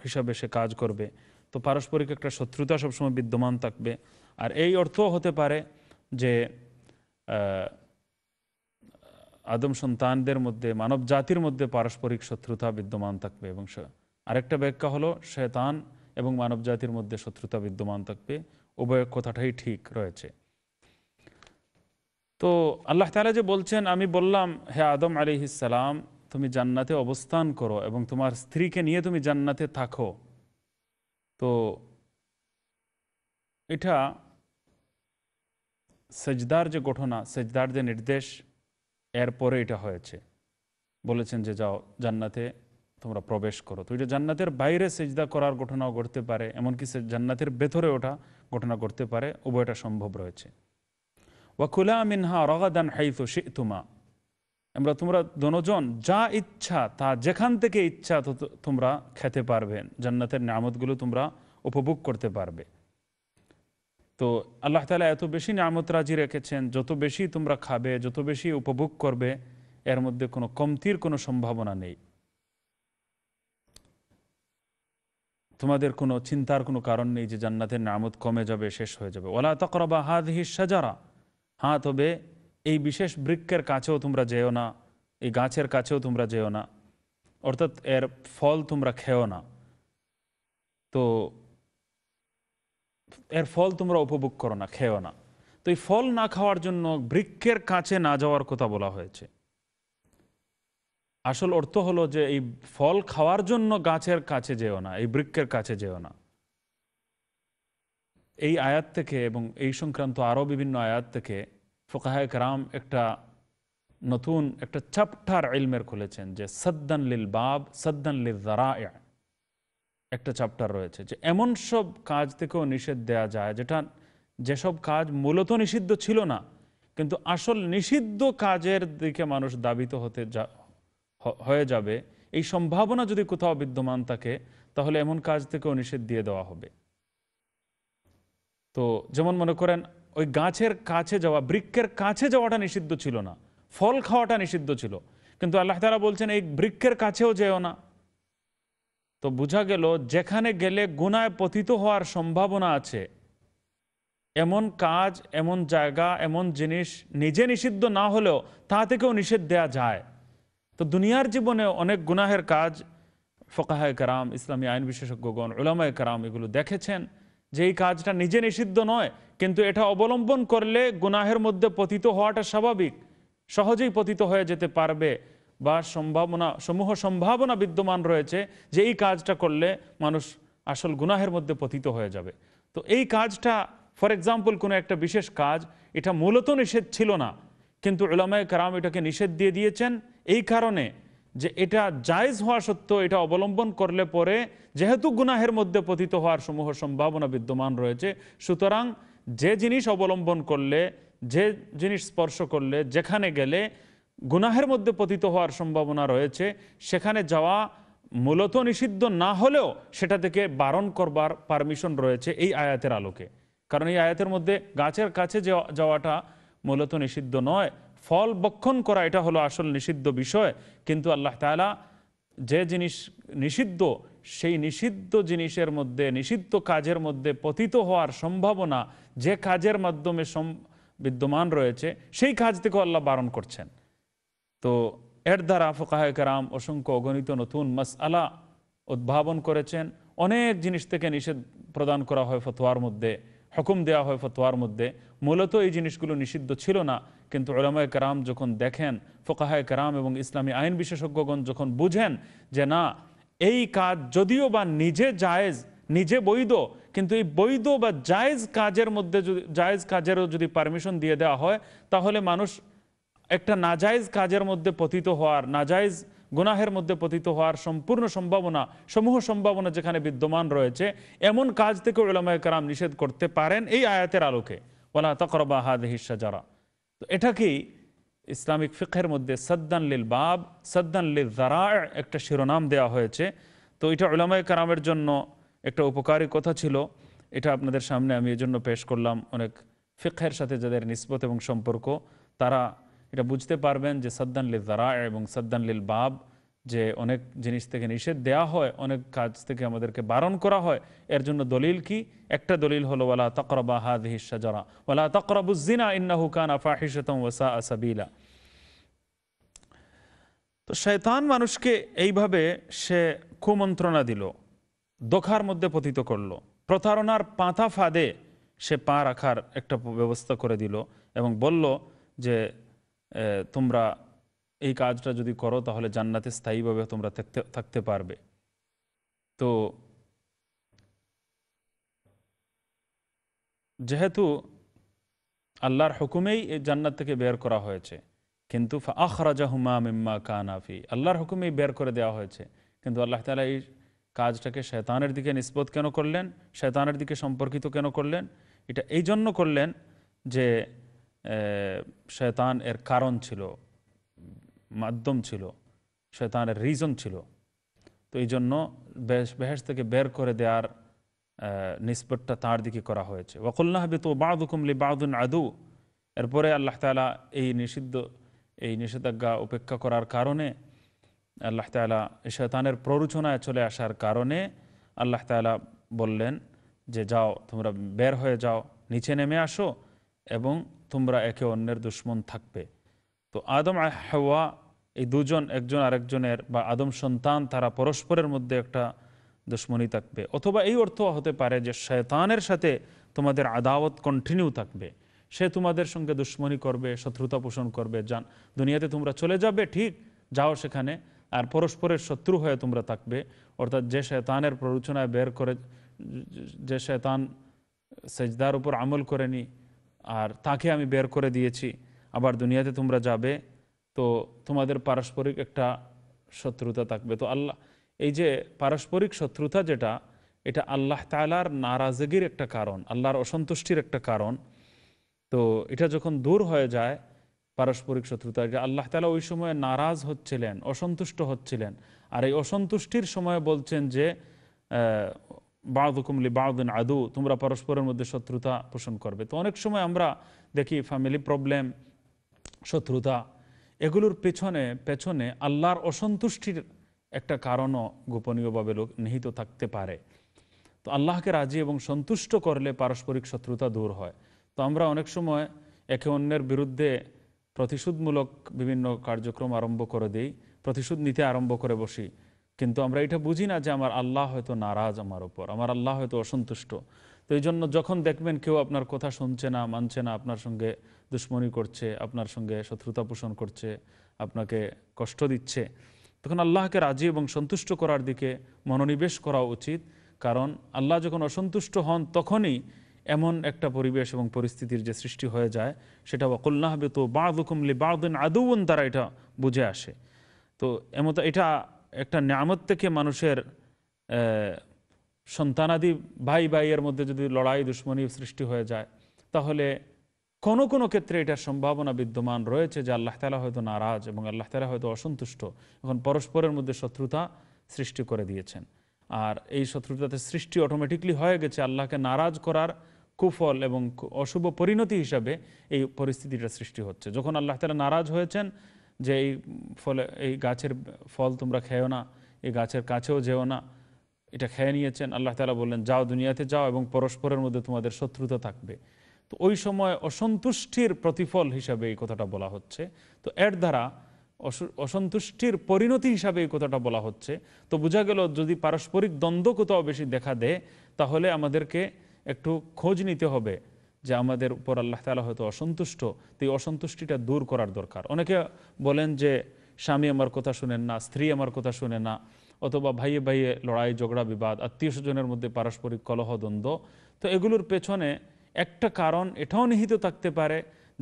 হিসাবে সে কাজ করবে তো পারস্পরিক একটা শত্রুতা সবসময় বিদ্যমান থাকবে আর এই অর্থ হতে পারে যে আদম সন্তানদের মধ্যে মানব জাতির মধ্যে পারস্পরিক শত্রুতা বিদ্যমান থাকবে এবং আরেকটা ব্যাখ্যা হলো শেতান এবং মানব জাতির মধ্যে শত্রুতা বিদ্যমান থাকবে উভয় কথাটাই ঠিক রয়েছে তো আল্লাহ তালা যে বলছেন আমি বললাম হে আদম আলি ইসালাম তুমি জান্নাতে অবস্থান করো এবং তোমার স্ত্রীকে নিয়ে তুমি জান্নাতে থাকো তো এটা সেজদার যে ঘটনা সেজদার যে নির্দেশ এরপরে এটা হয়েছে বলেছেন যে যাও জান্নাতে তোমরা প্রবেশ করো তো এটা জান্নাতের বাইরে সেজদা করার ঘটনাও ঘটতে পারে এমনকি সে জান্নাতের ভেতরে ওটা ঘটনা ঘটতে পারে উভয়টা সম্ভব রয়েছে ওয়াকুলা মিনহা রগাদান হাইতো শিখ তুমা আমরা তোমরা দনজন যা ইচ্ছা তা যেখান থেকে ইচ্ছা তোমরা খেতে পারবে জান্নাতের নামতগুলো তোমরা উপভোগ করতে পারবে তো আল্লাহ তালা এত বেশি নামত রাজি রেখেছেন যত বেশি তোমরা খাবে যত বেশি উপভোগ করবে এর মধ্যে কোনো কমতির কোনো সম্ভাবনা নেই তোমাদের কোনো চিন্তার কোনো কারণ নেই যে জান্নাতের নামত কমে যাবে শেষ হয়ে যাবে ওলা তকরবা হাত যারা হ্যাঁ তবে এই বিশেষ বৃক্ষের কাছেও তোমরা যেও না এই গাছের কাছেও তোমরা যেও না অর্থাৎ এর ফল তোমরা খেও না তো এর ফল তোমরা উপভোগ করো না খেও না তো এই ফল না খাওয়ার জন্য বৃক্ষের কাছে না যাওয়ার কথা বলা হয়েছে আসল অর্থ হলো যে এই ফল খাওয়ার জন্য গাছের কাছে যেও না এই বৃক্ষের কাছে যেও না এই আয়াত থেকে এবং এই সংক্রান্ত আরও বিভিন্ন আয়াত থেকে ফোকাহায় কারাম একটা নতুন একটা চাপ্টার ইলমের খুলেছেন যে সদ্দান লিল বাব সদ্দান লিল দারা একটা চাপ্টার রয়েছে যে এমন সব কাজ থেকেও নিষেধ দেয়া যায় যেটা যেসব কাজ মূলত নিষিদ্ধ ছিল না কিন্তু আসল নিষিদ্ধ কাজের দিকে মানুষ দাবিত হতে যা হয়ে যাবে এই সম্ভাবনা যদি কোথাও বিদ্যমান থাকে তাহলে এমন কাজ থেকেও নিষেধ দিয়ে দেওয়া হবে তো যেমন মনে করেন ওই গাছের কাছে যাওয়া বৃক্ষের কাছে যাওয়াটা নিষিদ্ধ ছিল না ফল খাওয়াটা নিষিদ্ধ ছিল কিন্তু আল্লাহ তালা বলছেন এই বৃক্ষের কাছেও যেও না তো বোঝা গেল যেখানে গেলে গুনায় পতিত হওয়ার সম্ভাবনা আছে এমন কাজ এমন জায়গা এমন জিনিস নিজে নিষিদ্ধ না হলেও তা থেকেও নিষেধ দেয়া যায় তো দুনিয়ার জীবনে অনেক গুনাহের কাজ ফকাহায় কারাম ইসলামী আইন বিশেষজ্ঞগণ ওলামায় কারাম এগুলো দেখেছেন যে এই কাজটা নিজে নিষিদ্ধ নয় কিন্তু এটা অবলম্বন করলে গুনাহের মধ্যে পতিত হওয়াটা স্বাভাবিক সহজেই পতিত হয়ে যেতে পারবে বা সম্ভাবনা সমূহ সম্ভাবনা বিদ্যমান রয়েছে যে এই কাজটা করলে মানুষ আসল গুনাহের মধ্যে পতিত হয়ে যাবে তো এই কাজটা ফর এক্সাম্পল কোনো একটা বিশেষ কাজ এটা মূলত নিষেধ ছিল না কিন্তু এলামায় কারাম এটাকে নিষেধ দিয়ে দিয়েছেন এই কারণে যে এটা জায়জ হওয়া সত্ত্বেও এটা অবলম্বন করলে পরে যেহেতু গুনাহের মধ্যে পতিত হওয়ার সমূহ সম্ভাবনা বিদ্যমান রয়েছে সুতরাং যে জিনিস অবলম্বন করলে যে জিনিস স্পর্শ করলে যেখানে গেলে গুনাহের মধ্যে পতিত হওয়ার সম্ভাবনা রয়েছে সেখানে যাওয়া মূলত নিষিদ্ধ না হলেও সেটা থেকে বারণ করবার পারমিশন রয়েছে এই আয়াতের আলোকে কারণ এই আয়াতের মধ্যে গাছের কাছে যাওয়াটা মূলত নিষিদ্ধ নয় ফল বক্ষণ করা এটা হলো আসল নিষিদ্ধ বিষয় কিন্তু আল্লাহ তালা যে জিনিস নিষিদ্ধ সেই নিষিদ্ধ জিনিসের মধ্যে নিষিদ্ধ কাজের মধ্যে পতিত হওয়ার সম্ভাবনা যে কাজের মাধ্যমে বিদ্যমান রয়েছে সেই কাজ থেকেও আল্লাহ বারণ করছেন তো এর দ্বারা ফোকাহরাম অসংখ্য অগণিত নতুন মাস আলা উদ্ভাবন করেছেন অনেক জিনিস থেকে নিষেধ প্রদান করা হয় ফতোয়ার মধ্যে হুকুম দেওয়া হয় ফতোয়ার মধ্যে মূলত এই জিনিসগুলো নিষিদ্ধ ছিল না কিন্তু ওলামায় কারাম যখন দেখেন ফোকাহায় কারাম এবং ইসলামী আইন বিশেষজ্ঞগণ যখন বুঝেন যে না এই কাজ যদিও বা নিজে জায়েজ নিজে বৈধ কিন্তু এই বৈধ বা জায়েজ কাজের মধ্যে যদি জায়েজ কাজেরও যদি পারমিশন দিয়ে দেওয়া হয় তাহলে মানুষ একটা নাজায়েজ কাজের মধ্যে পতিত হওয়ার নাজায়েজ গুনাহের মধ্যে পতিত হওয়ার সম্পূর্ণ সম্ভাবনা সমূহ সম্ভাবনা যেখানে বিদ্যমান রয়েছে এমন কাজ থেকে ওলামায় কারাম নিষেধ করতে পারেন এই আয়াতের আলোকে ওলা তকরবা হিসা যারা তো এটাকেই ইসলামিক ফিকের মধ্যে সদ্দান লিল বাব সদ্দান লিল দারা একটা শিরোনাম দেওয়া হয়েছে তো এটা ওলামায় কারামের জন্য একটা উপকারী কথা ছিল এটা আপনাদের সামনে আমি এজন্য পেশ করলাম অনেক ফিকের সাথে যাদের নিসবত এবং সম্পর্ক তারা এটা বুঝতে পারবেন যে সদ্দান লিল দারা এবং সদ্দান লিল বাব যে অনেক জিনিস থেকে নিষেধ দেয়া হয় অনেক কাজ থেকে আমাদেরকে বারণ করা হয় এর জন্য দলিল কি একটা দলিল হলো ওয়ালা তকরবা হিসা জরা ওয়ালা তকরবুজ্জিনা ইন্নাহু আফা হিসতম ওসা আসাবিলা তো শয়তান মানুষকে এইভাবে সে কুমন্ত্রণা দিল দোখার মধ্যে পতিত করলো প্রতারণার পাতা ফাঁদে সে পা রাখার একটা ব্যবস্থা করে দিল এবং বলল যে তোমরা এই কাজটা যদি করো তাহলে জান্নাতে স্থায়ীভাবে তোমরা থাকতে থাকতে পারবে তো যেহেতু আল্লাহর হুকুমেই এই জান্নাত থেকে বের করা হয়েছে কিন্তু আখরাজা হুমা মিম্মা কানাফি আল্লাহর হুকুমেই বের করে দেওয়া হয়েছে কিন্তু আল্লাহ তালা এই কাজটাকে শেতানের দিকে নিষ্পত কেন করলেন শেতানের দিকে সম্পর্কিত কেন করলেন এটা এই জন্য করলেন যে শেতান এর কারণ ছিল মাধ্যম ছিল শয়তানের রিজন ছিল তো এই জন্য বেহেস থেকে বের করে দেওয়ার নিষ্পটটা তার দিকে করা হয়েছে ওকুল্লাহ তো বাদুকুমলি বাদুন আদু এরপরে আল্লাহ তালা এই নিষিদ্ধ এই নিষেধাজ্ঞা উপেক্ষা করার কারণে আল্লাহ তালা শয়তানের প্ররোচনায় চলে আসার কারণে আল্লাহ তালা বললেন যে যাও তোমরা বের হয়ে যাও নিচে নেমে আসো এবং তোমরা একে অন্যের দুশ্মন থাকবে তো আদম হাওয়া এই দুজন একজন আরেকজনের বা আদম সন্তান তারা পরস্পরের মধ্যে একটা দুশ্মনী থাকবে অথবা এই অর্থ হতে পারে যে শেতানের সাথে তোমাদের আদাওয়াত কন্টিনিউ থাকবে সে তোমাদের সঙ্গে দুশ্মনী করবে শত্রুতা পোষণ করবে যান দুনিয়াতে তোমরা চলে যাবে ঠিক যাও সেখানে আর পরস্পরের শত্রু হয়ে তোমরা থাকবে অর্থাৎ যে শেতানের প্ররোচনায় বের করে যে শেতান সেজদার উপর আমল করেনি আর তাকে আমি বের করে দিয়েছি আবার দুনিয়াতে তোমরা যাবে তো তোমাদের পারস্পরিক একটা শত্রুতা থাকবে তো আল্লাহ এই যে পারস্পরিক শত্রুতা যেটা এটা আল্লাহ তালার নারাজগির একটা কারণ আল্লাহর অসন্তুষ্টির একটা কারণ তো এটা যখন দূর হয়ে যায় পারস্পরিক শত্রুতা যে আল্লাহ তালা ওই সময়ে নারাজ হচ্ছিলেন অসন্তুষ্ট হচ্ছিলেন আর এই অসন্তুষ্টির সময় বলছেন যে কুমলি বাউদিন আদু তোমরা পরস্পরের মধ্যে শত্রুতা পোষণ করবে তো অনেক সময় আমরা দেখি ফ্যামিলি প্রবলেম শত্রুতা এগুলোর পেছনে পেছনে আল্লাহর অসন্তুষ্টির একটা কারণও গোপনীয়ভাবে লোক নিহিত থাকতে পারে তো আল্লাহকে রাজি এবং সন্তুষ্ট করলে পারস্পরিক শত্রুতা দূর হয় তো আমরা অনেক সময় একে অন্যের বিরুদ্ধে প্রতিশোধমূলক বিভিন্ন কার্যক্রম আরম্ভ করে দিই প্রতিশোধ নিতে আরম্ভ করে বসি কিন্তু আমরা এটা বুঝি না যে আমার আল্লাহ হয়তো নারাজ আমার ওপর আমার আল্লাহ হয়তো অসন্তুষ্ট তো এই জন্য যখন দেখবেন কেউ আপনার কথা শুনছে না মানছে না আপনার সঙ্গে দুশ্মনী করছে আপনার সঙ্গে শত্রুতা পোষণ করছে আপনাকে কষ্ট দিচ্ছে তখন আল্লাহকে রাজি এবং সন্তুষ্ট করার দিকে মনোনিবেশ করা উচিত কারণ আল্লাহ যখন অসন্তুষ্ট হন তখনই এমন একটা পরিবেশ এবং পরিস্থিতির যে সৃষ্টি হয়ে যায় সেটা ওকুল্লাহ তো বা দুকুমলি বা দিন আদৌন দ্বারা এটা বুঝে আসে তো এমত এটা একটা নামত থেকে মানুষের সন্তানাদি ভাই ভাইয়ের মধ্যে যদি লড়াই দুশ্মনী সৃষ্টি হয়ে যায় তাহলে কোনো কোনো ক্ষেত্রে এটার সম্ভাবনা বিদ্যমান রয়েছে যে আল্লাহ তালা হয়তো নারাজ এবং আল্লাহ তালা হয়তো অসন্তুষ্ট এখন পরস্পরের মধ্যে শত্রুতা সৃষ্টি করে দিয়েছেন আর এই শত্রুতাতে সৃষ্টি অটোমেটিকলি হয়ে গেছে আল্লাহকে নারাজ করার কুফল এবং অশুভ পরিণতি হিসাবে এই পরিস্থিতিটা সৃষ্টি হচ্ছে যখন আল্লাহ তালা নারাজ হয়েছেন যে এই ফলে এই গাছের ফল তোমরা খেও না এই গাছের কাছেও যেও না এটা খেয়ে নিয়েছেন আল্লাহ তালা বললেন যাও দুনিয়াতে যাও এবং পরস্পরের মধ্যে তোমাদের শত্রুতা থাকবে তো ওই সময় অসন্তুষ্টির প্রতিফল হিসাবে এই কথাটা বলা হচ্ছে তো এর দ্বারা অসন্তুষ্টির পরিণতি হিসাবে এই কথাটা বলা হচ্ছে তো বোঝা গেল যদি পারস্পরিক দ্বন্দ্ব কোথাও বেশি দেখা দেয় তাহলে আমাদেরকে একটু খোঁজ নিতে হবে যে আমাদের উপর আল্লাহ তালা হয়তো অসন্তুষ্ট তো এই অসন্তুষ্টিটা দূর করার দরকার অনেকে বলেন যে স্বামী আমার কথা শুনেন না স্ত্রী আমার কথা শুনে না অথবা ভাইয়ে ভাইয়ে লড়াই ঝগড়া বিবাদ আত্মীয় স্বজনের মধ্যে পারস্পরিক কলহ দ্বন্দ্ব তো এগুলোর পেছনে একটা কারণ এটাও নিহিত থাকতে পারে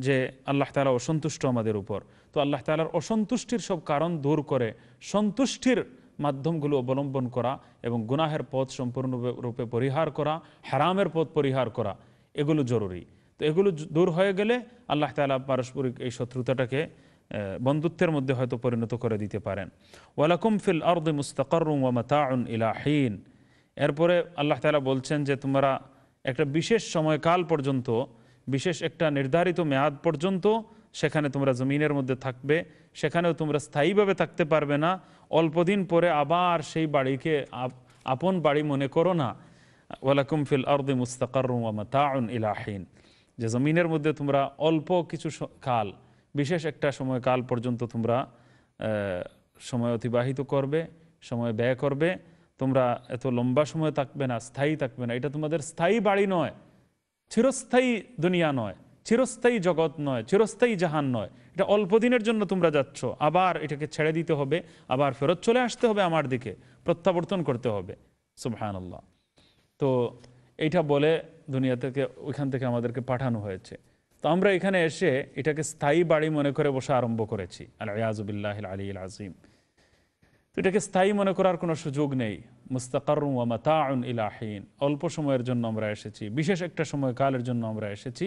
যে আল্লাহ তালা অসন্তুষ্ট আমাদের উপর তো আল্লাহ তালার অসন্তুষ্টির সব কারণ দূর করে সন্তুষ্টির মাধ্যমগুলো অবলম্বন করা এবং গুনাহের পথ সম্পূর্ণরূপে পরিহার করা হারামের পথ পরিহার করা এগুলো জরুরি তো এগুলো দূর হয়ে গেলে আল্লাহ তালা পারস্পরিক এই শত্রুতাটাকে বন্ধুত্বের মধ্যে হয়তো পরিণত করে দিতে পারেন ওয়ালাকুম ফিল আর্দ মুস্তাকর ওয়া ইলাহীন এরপরে আল্লাহ তালা বলছেন যে তোমরা একটা বিশেষ সময়কাল পর্যন্ত বিশেষ একটা নির্ধারিত মেয়াদ পর্যন্ত সেখানে তোমরা জমিনের মধ্যে থাকবে সেখানেও তোমরা স্থায়ীভাবে থাকতে পারবে না অল্পদিন পরে আবার সেই বাড়িকে আপন বাড়ি মনে করো না ওয়ালাকুম ফিল আর্দি মুস্তাকারুমা তাউন ইলাহিন যে জমিনের মধ্যে তোমরা অল্প কিছু কাল বিশেষ একটা সময়কাল পর্যন্ত তোমরা সময় অতিবাহিত করবে সময় ব্যয় করবে তোমরা এত লম্বা সময় থাকবে না স্থায়ী থাকবে না এটা তোমাদের স্থায়ী বাড়ি নয় চিরস্থায়ী দুনিয়া নয় চিরস্থায়ী জগৎ নয় চিরস্থায়ী জাহান নয় এটা অল্প দিনের জন্য তোমরা যাচ্ছ আবার এটাকে ছেড়ে দিতে হবে আবার ফেরত চলে আসতে হবে আমার দিকে প্রত্যাবর্তন করতে হবে সুবহানাল্লাহ তো এইটা বলে দুনিয়া থেকে ওইখান থেকে আমাদেরকে পাঠানো হয়েছে তো আমরা এখানে এসে এটাকে স্থায়ী বাড়ি মনে করে বসা আরম্ভ করেছি আল্লাহ আলী আজিম তো এটাকে স্থায়ী মনে করার কোনো সুযোগ নেই মুস্তাকারুম ইলাহীন অল্প সময়ের জন্য আমরা এসেছি বিশেষ একটা সময় কালের জন্য আমরা এসেছি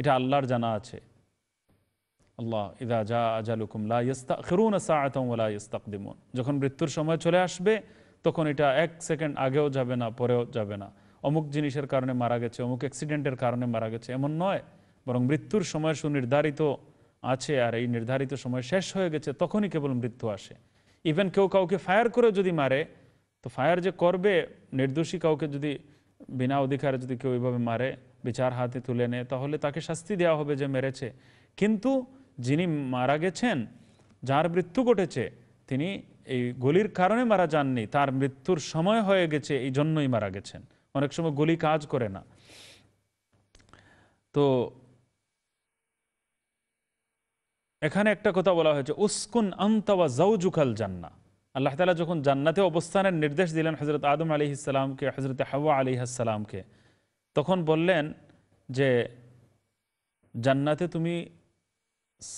এটা আল্লাহর জানা আছে আল্লাহ ইদা যা আজালুকুম লা যখন মৃত্যুর সময় চলে আসবে তখন এটা এক সেকেন্ড আগেও যাবে না পরেও যাবে না অমুক জিনিসের কারণে মারা গেছে অমুক অ্যাক্সিডেন্টের কারণে মারা গেছে এমন নয় বরং মৃত্যুর সময় সুনির্ধারিত আছে আর এই নির্ধারিত সময় শেষ হয়ে গেছে তখনই কেবল মৃত্যু আসে ইভেন কেউ কাউকে ফায়ার করে যদি মারে তো ফায়ার যে করবে নির্দোষী কাউকে যদি বিনা অধিকারে যদি কেউ এভাবে মারে বিচার হাতে তুলে নেয় তাহলে তাকে শাস্তি দেওয়া হবে যে মেরেছে কিন্তু যিনি মারা গেছেন যার মৃত্যু ঘটেছে তিনি এই গলির কারণে মারা যাননি তার মৃত্যুর সময় হয়ে গেছে এই জন্যই মারা গেছেন অনেক সময় গলি কাজ করে না তো এখানে একটা কথা বলা হয়েছে উস্কুন আন্তাওয়া জাউজুকাল জান্না আল্লাহ তালা যখন জান্নাতে অবস্থানের নির্দেশ দিলেন হজরত আদম আলি ইসলামকে হজরত হাওয়া আলি ইসলামকে তখন বললেন যে জান্নাতে তুমি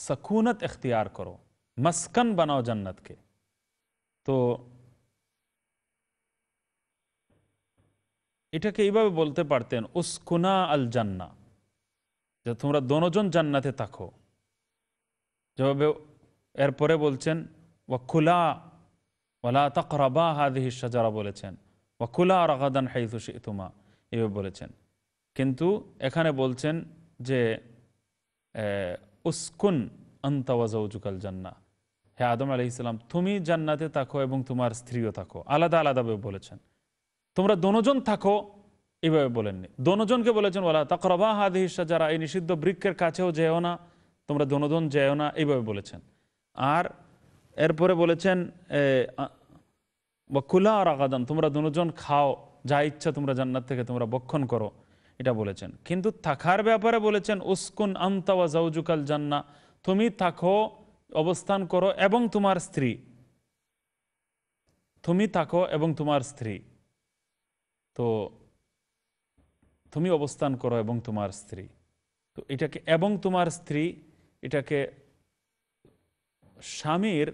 সকুনত এখতিয়ার করো মাস্কান বানাও জান্নাতকে তো এটাকে এইভাবে বলতে পারতেন উস্কুনা আল জান্না যে তোমরা দনজন জান্নাতে থাকো জবাবে এরপরে বলছেন ওয়াকুলা ওলা তকরাবা হাদিহি যারা বলেছেন ওয়াকুলা রাগাদান হাইজু এভাবে বলেছেন কিন্তু এখানে বলছেন যে উস্কুন উজুকাল জান্না হে আদম আলি ইসলাম তুমি জান্নাতে থাকো এবং তোমার স্ত্রীও থাকো আলাদা আলাদাভাবে বলেছেন তোমরা দনোজন থাকো এভাবে বলেননি দনোজনকে বলেছেন ওলা হাদি হাদিহিসা যারা এই নিষিদ্ধ বৃক্ষের কাছেও যেও না তোমরা ধনধন যেও না এইভাবে বলেছেন আর এরপরে বলেছেন খুলা আর আগাদান তোমরা দুজন খাও যা ইচ্ছা তোমরা জান্নাত থেকে তোমরা বক্ষণ করো এটা বলেছেন কিন্তু থাকার ব্যাপারে বলেছেন উস্কুন আন্তাওয়া জাউজুকাল জান্না তুমি থাকো অবস্থান করো এবং তোমার স্ত্রী তুমি থাকো এবং তোমার স্ত্রী তো তুমি অবস্থান করো এবং তোমার স্ত্রী তো এটাকে এবং তোমার স্ত্রী এটাকে স্বামীর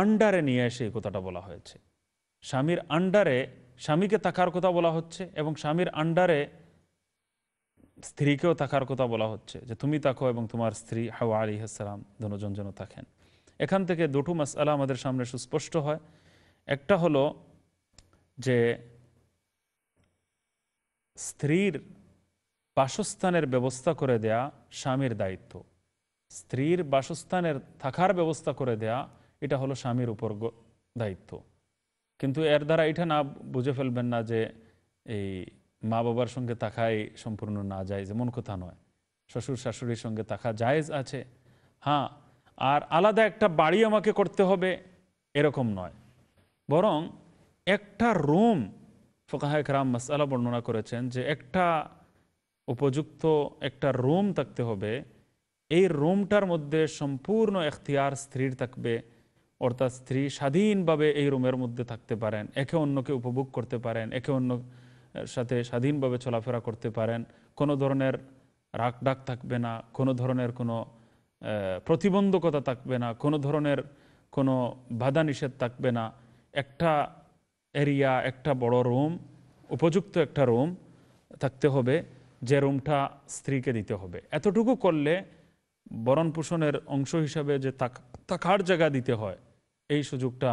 আন্ডারে নিয়ে এসে এই কথাটা বলা হয়েছে স্বামীর আন্ডারে স্বামীকে থাকার কথা বলা হচ্ছে এবং স্বামীর আন্ডারে স্ত্রীকেও থাকার কথা বলা হচ্ছে যে তুমি থাকো এবং তোমার স্ত্রী হাওয়া আলী হাসালাম ধনুজন যেন থাকেন এখান থেকে দুটো মাসালা আমাদের সামনে সুস্পষ্ট হয় একটা হলো যে স্ত্রীর বাসস্থানের ব্যবস্থা করে দেয়া স্বামীর দায়িত্ব স্ত্রীর বাসস্থানের থাকার ব্যবস্থা করে দেয়া এটা হলো স্বামীর উপর দায়িত্ব কিন্তু এর দ্বারা এটা না বুঝে ফেলবেন না যে এই মা বাবার সঙ্গে তাকাই সম্পূর্ণ না যায় যেমন কথা নয় শ্বশুর শাশুড়ির সঙ্গে তাকা জায়েজ আছে হ্যাঁ আর আলাদা একটা বাড়ি আমাকে করতে হবে এরকম নয় বরং একটা রুম ফোকাহ মাসালা বর্ণনা করেছেন যে একটা উপযুক্ত একটা রুম থাকতে হবে এই রুমটার মধ্যে সম্পূর্ণ এখতিয়ার স্ত্রীর থাকবে অর্থাৎ স্ত্রী স্বাধীনভাবে এই রুমের মধ্যে থাকতে পারেন একে অন্যকে উপভোগ করতে পারেন একে অন্য সাথে স্বাধীনভাবে চলাফেরা করতে পারেন কোনো ধরনের ডাক থাকবে না কোনো ধরনের কোনো প্রতিবন্ধকতা থাকবে না কোনো ধরনের কোনো বাধা নিষেধ থাকবে না একটা এরিয়া একটা বড় রুম উপযুক্ত একটা রুম থাকতে হবে যে রুমটা স্ত্রীকে দিতে হবে এতটুকু করলে বরণ পোষণের অংশ হিসাবে যে তাকার জায়গা দিতে হয় এই সুযোগটা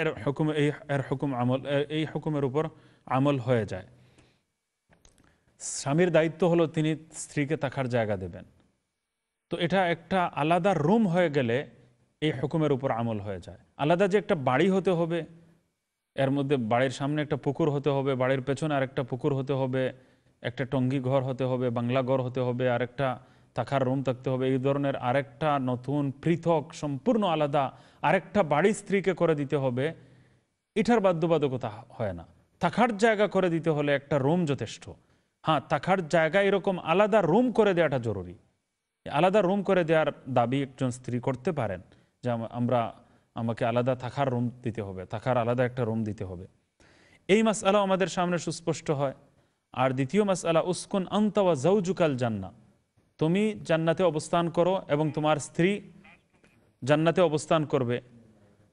এর হুকুম এই এর হুকুম আমল এই হুকুমের উপর আমল হয়ে যায় স্বামীর দায়িত্ব হলো তিনি স্ত্রীকে তাকার জায়গা দেবেন তো এটা একটা আলাদা রুম হয়ে গেলে এই হুকুমের উপর আমল হয়ে যায় আলাদা যে একটা বাড়ি হতে হবে এর মধ্যে বাড়ির সামনে একটা পুকুর হতে হবে বাড়ির পেছনে আরেকটা পুকুর হতে হবে একটা টঙ্গি ঘর হতে হবে বাংলা ঘর হতে হবে আরেকটা থাকার রুম থাকতে হবে এই ধরনের আরেকটা নতুন পৃথক সম্পূর্ণ আলাদা আরেকটা বাড়ি স্ত্রীকে করে দিতে হবে এটার বাধ্যবাধকতা হয় না থাকার জায়গা করে দিতে হলে একটা রুম যথেষ্ট হ্যাঁ থাকার জায়গা এরকম আলাদা রুম করে দেওয়াটা জরুরি আলাদা রুম করে দেওয়ার দাবি একজন স্ত্রী করতে পারেন যে আমরা আমাকে আলাদা থাকার রুম দিতে হবে থাকার আলাদা একটা রুম দিতে হবে এই মাসালাও আমাদের সামনে সুস্পষ্ট হয় আর দ্বিতীয় মাস আলা উস্কুন আন্তাওয়া জৌজুকাল জান্না তুমি জান্নাতে অবস্থান করো এবং তোমার স্ত্রী জান্নাতে অবস্থান করবে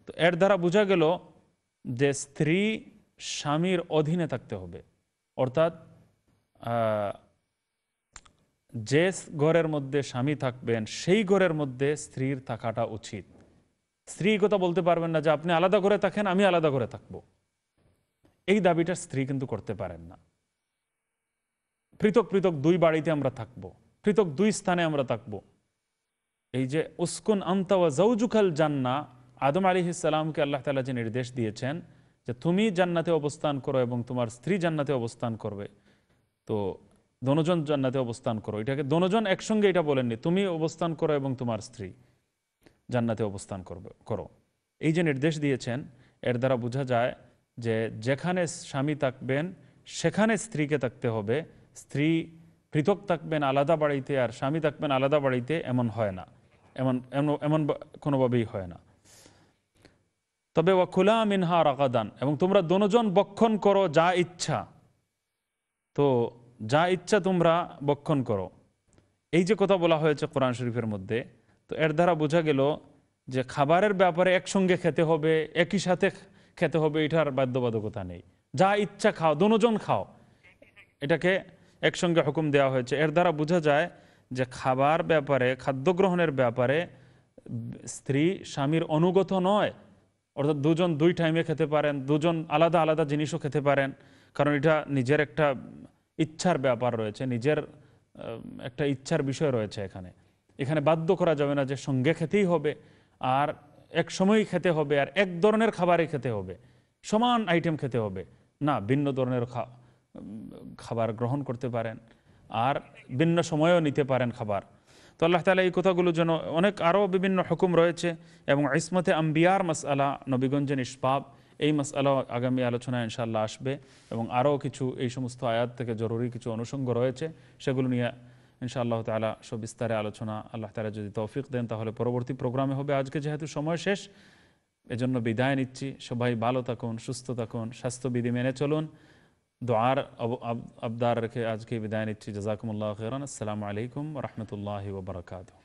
তো এর দ্বারা বোঝা গেল যে স্ত্রী স্বামীর অধীনে থাকতে হবে অর্থাৎ যে ঘরের মধ্যে স্বামী থাকবেন সেই ঘরের মধ্যে স্ত্রীর থাকাটা উচিত স্ত্রী কথা বলতে পারবেন না যে আপনি আলাদা করে থাকেন আমি আলাদা করে থাকব এই দাবিটা স্ত্রী কিন্তু করতে পারেন না পৃথক পৃথক দুই বাড়িতে আমরা থাকব। পৃথক দুই স্থানে আমরা থাকব এই যে উস্কুন আন্তাওয়া জৌজুখাল জান্না আদম আলী ইসালামকে আল্লাহ তালা যে নির্দেশ দিয়েছেন যে তুমি জান্নাতে অবস্থান করো এবং তোমার স্ত্রী জান্নাতে অবস্থান করবে তো দনজন জান্নাতে অবস্থান করো এটাকে দনজন একসঙ্গে এটা বলেননি তুমি অবস্থান করো এবং তোমার স্ত্রী জান্নাতে অবস্থান করবে করো এই যে নির্দেশ দিয়েছেন এর দ্বারা বোঝা যায় যে যেখানে স্বামী থাকবেন সেখানে স্ত্রীকে থাকতে হবে স্ত্রী পৃথক থাকবেন আলাদা বাড়িতে আর স্বামী থাকবেন আলাদা বাড়িতে এমন হয় না এমন এমন এমন কোনোভাবেই হয় না তবে খুলা মিনহা রাকাদান এবং তোমরা দুজন বক্ষণ করো যা ইচ্ছা তো যা ইচ্ছা তোমরা বক্ষণ করো এই যে কথা বলা হয়েছে কোরআন শরীফের মধ্যে তো এর দ্বারা বোঝা গেল যে খাবারের ব্যাপারে একসঙ্গে খেতে হবে একই সাথে খেতে হবে এটার বাধ্যবাধকতা নেই যা ইচ্ছা খাও দুজন খাও এটাকে একসঙ্গে হুকুম দেওয়া হয়েছে এর দ্বারা বোঝা যায় যে খাবার ব্যাপারে খাদ্য গ্রহণের ব্যাপারে স্ত্রী স্বামীর অনুগত নয় অর্থাৎ দুজন দুই টাইমে খেতে পারেন দুজন আলাদা আলাদা জিনিসও খেতে পারেন কারণ এটা নিজের একটা ইচ্ছার ব্যাপার রয়েছে নিজের একটা ইচ্ছার বিষয় রয়েছে এখানে এখানে বাধ্য করা যাবে না যে সঙ্গে খেতেই হবে আর এক সময়ই খেতে হবে আর এক ধরনের খাবারই খেতে হবে সমান আইটেম খেতে হবে না ভিন্ন ধরনের খাওয়া খাবার গ্রহণ করতে পারেন আর ভিন্ন সময়ও নিতে পারেন খাবার তো আল্লাহ তালা এই কথাগুলোর জন্য অনেক আরও বিভিন্ন হুকুম রয়েছে এবং ইসমতে আম্বিয়ার মাসালা নবীগঞ্জ ইস্পাব এই মাসালাও আগামী আলোচনায় ইনশাল্লাহ আসবে এবং আরও কিছু এই সমস্ত আয়াত থেকে জরুরি কিছু অনুষঙ্গ রয়েছে সেগুলো নিয়ে ইনশাআল্লাহ তালা সবিস্তারে আলোচনা আল্লাহ তালা যদি তৌফিক দেন তাহলে পরবর্তী প্রোগ্রামে হবে আজকে যেহেতু সময় শেষ এজন্য বিদায় নিচ্ছি সবাই ভালো থাকুন সুস্থ থাকুন স্বাস্থ্যবিধি মেনে চলুন دعار أبدار أب أب أب جزاكم الله خيرا السلام عليكم ورحمة الله وبركاته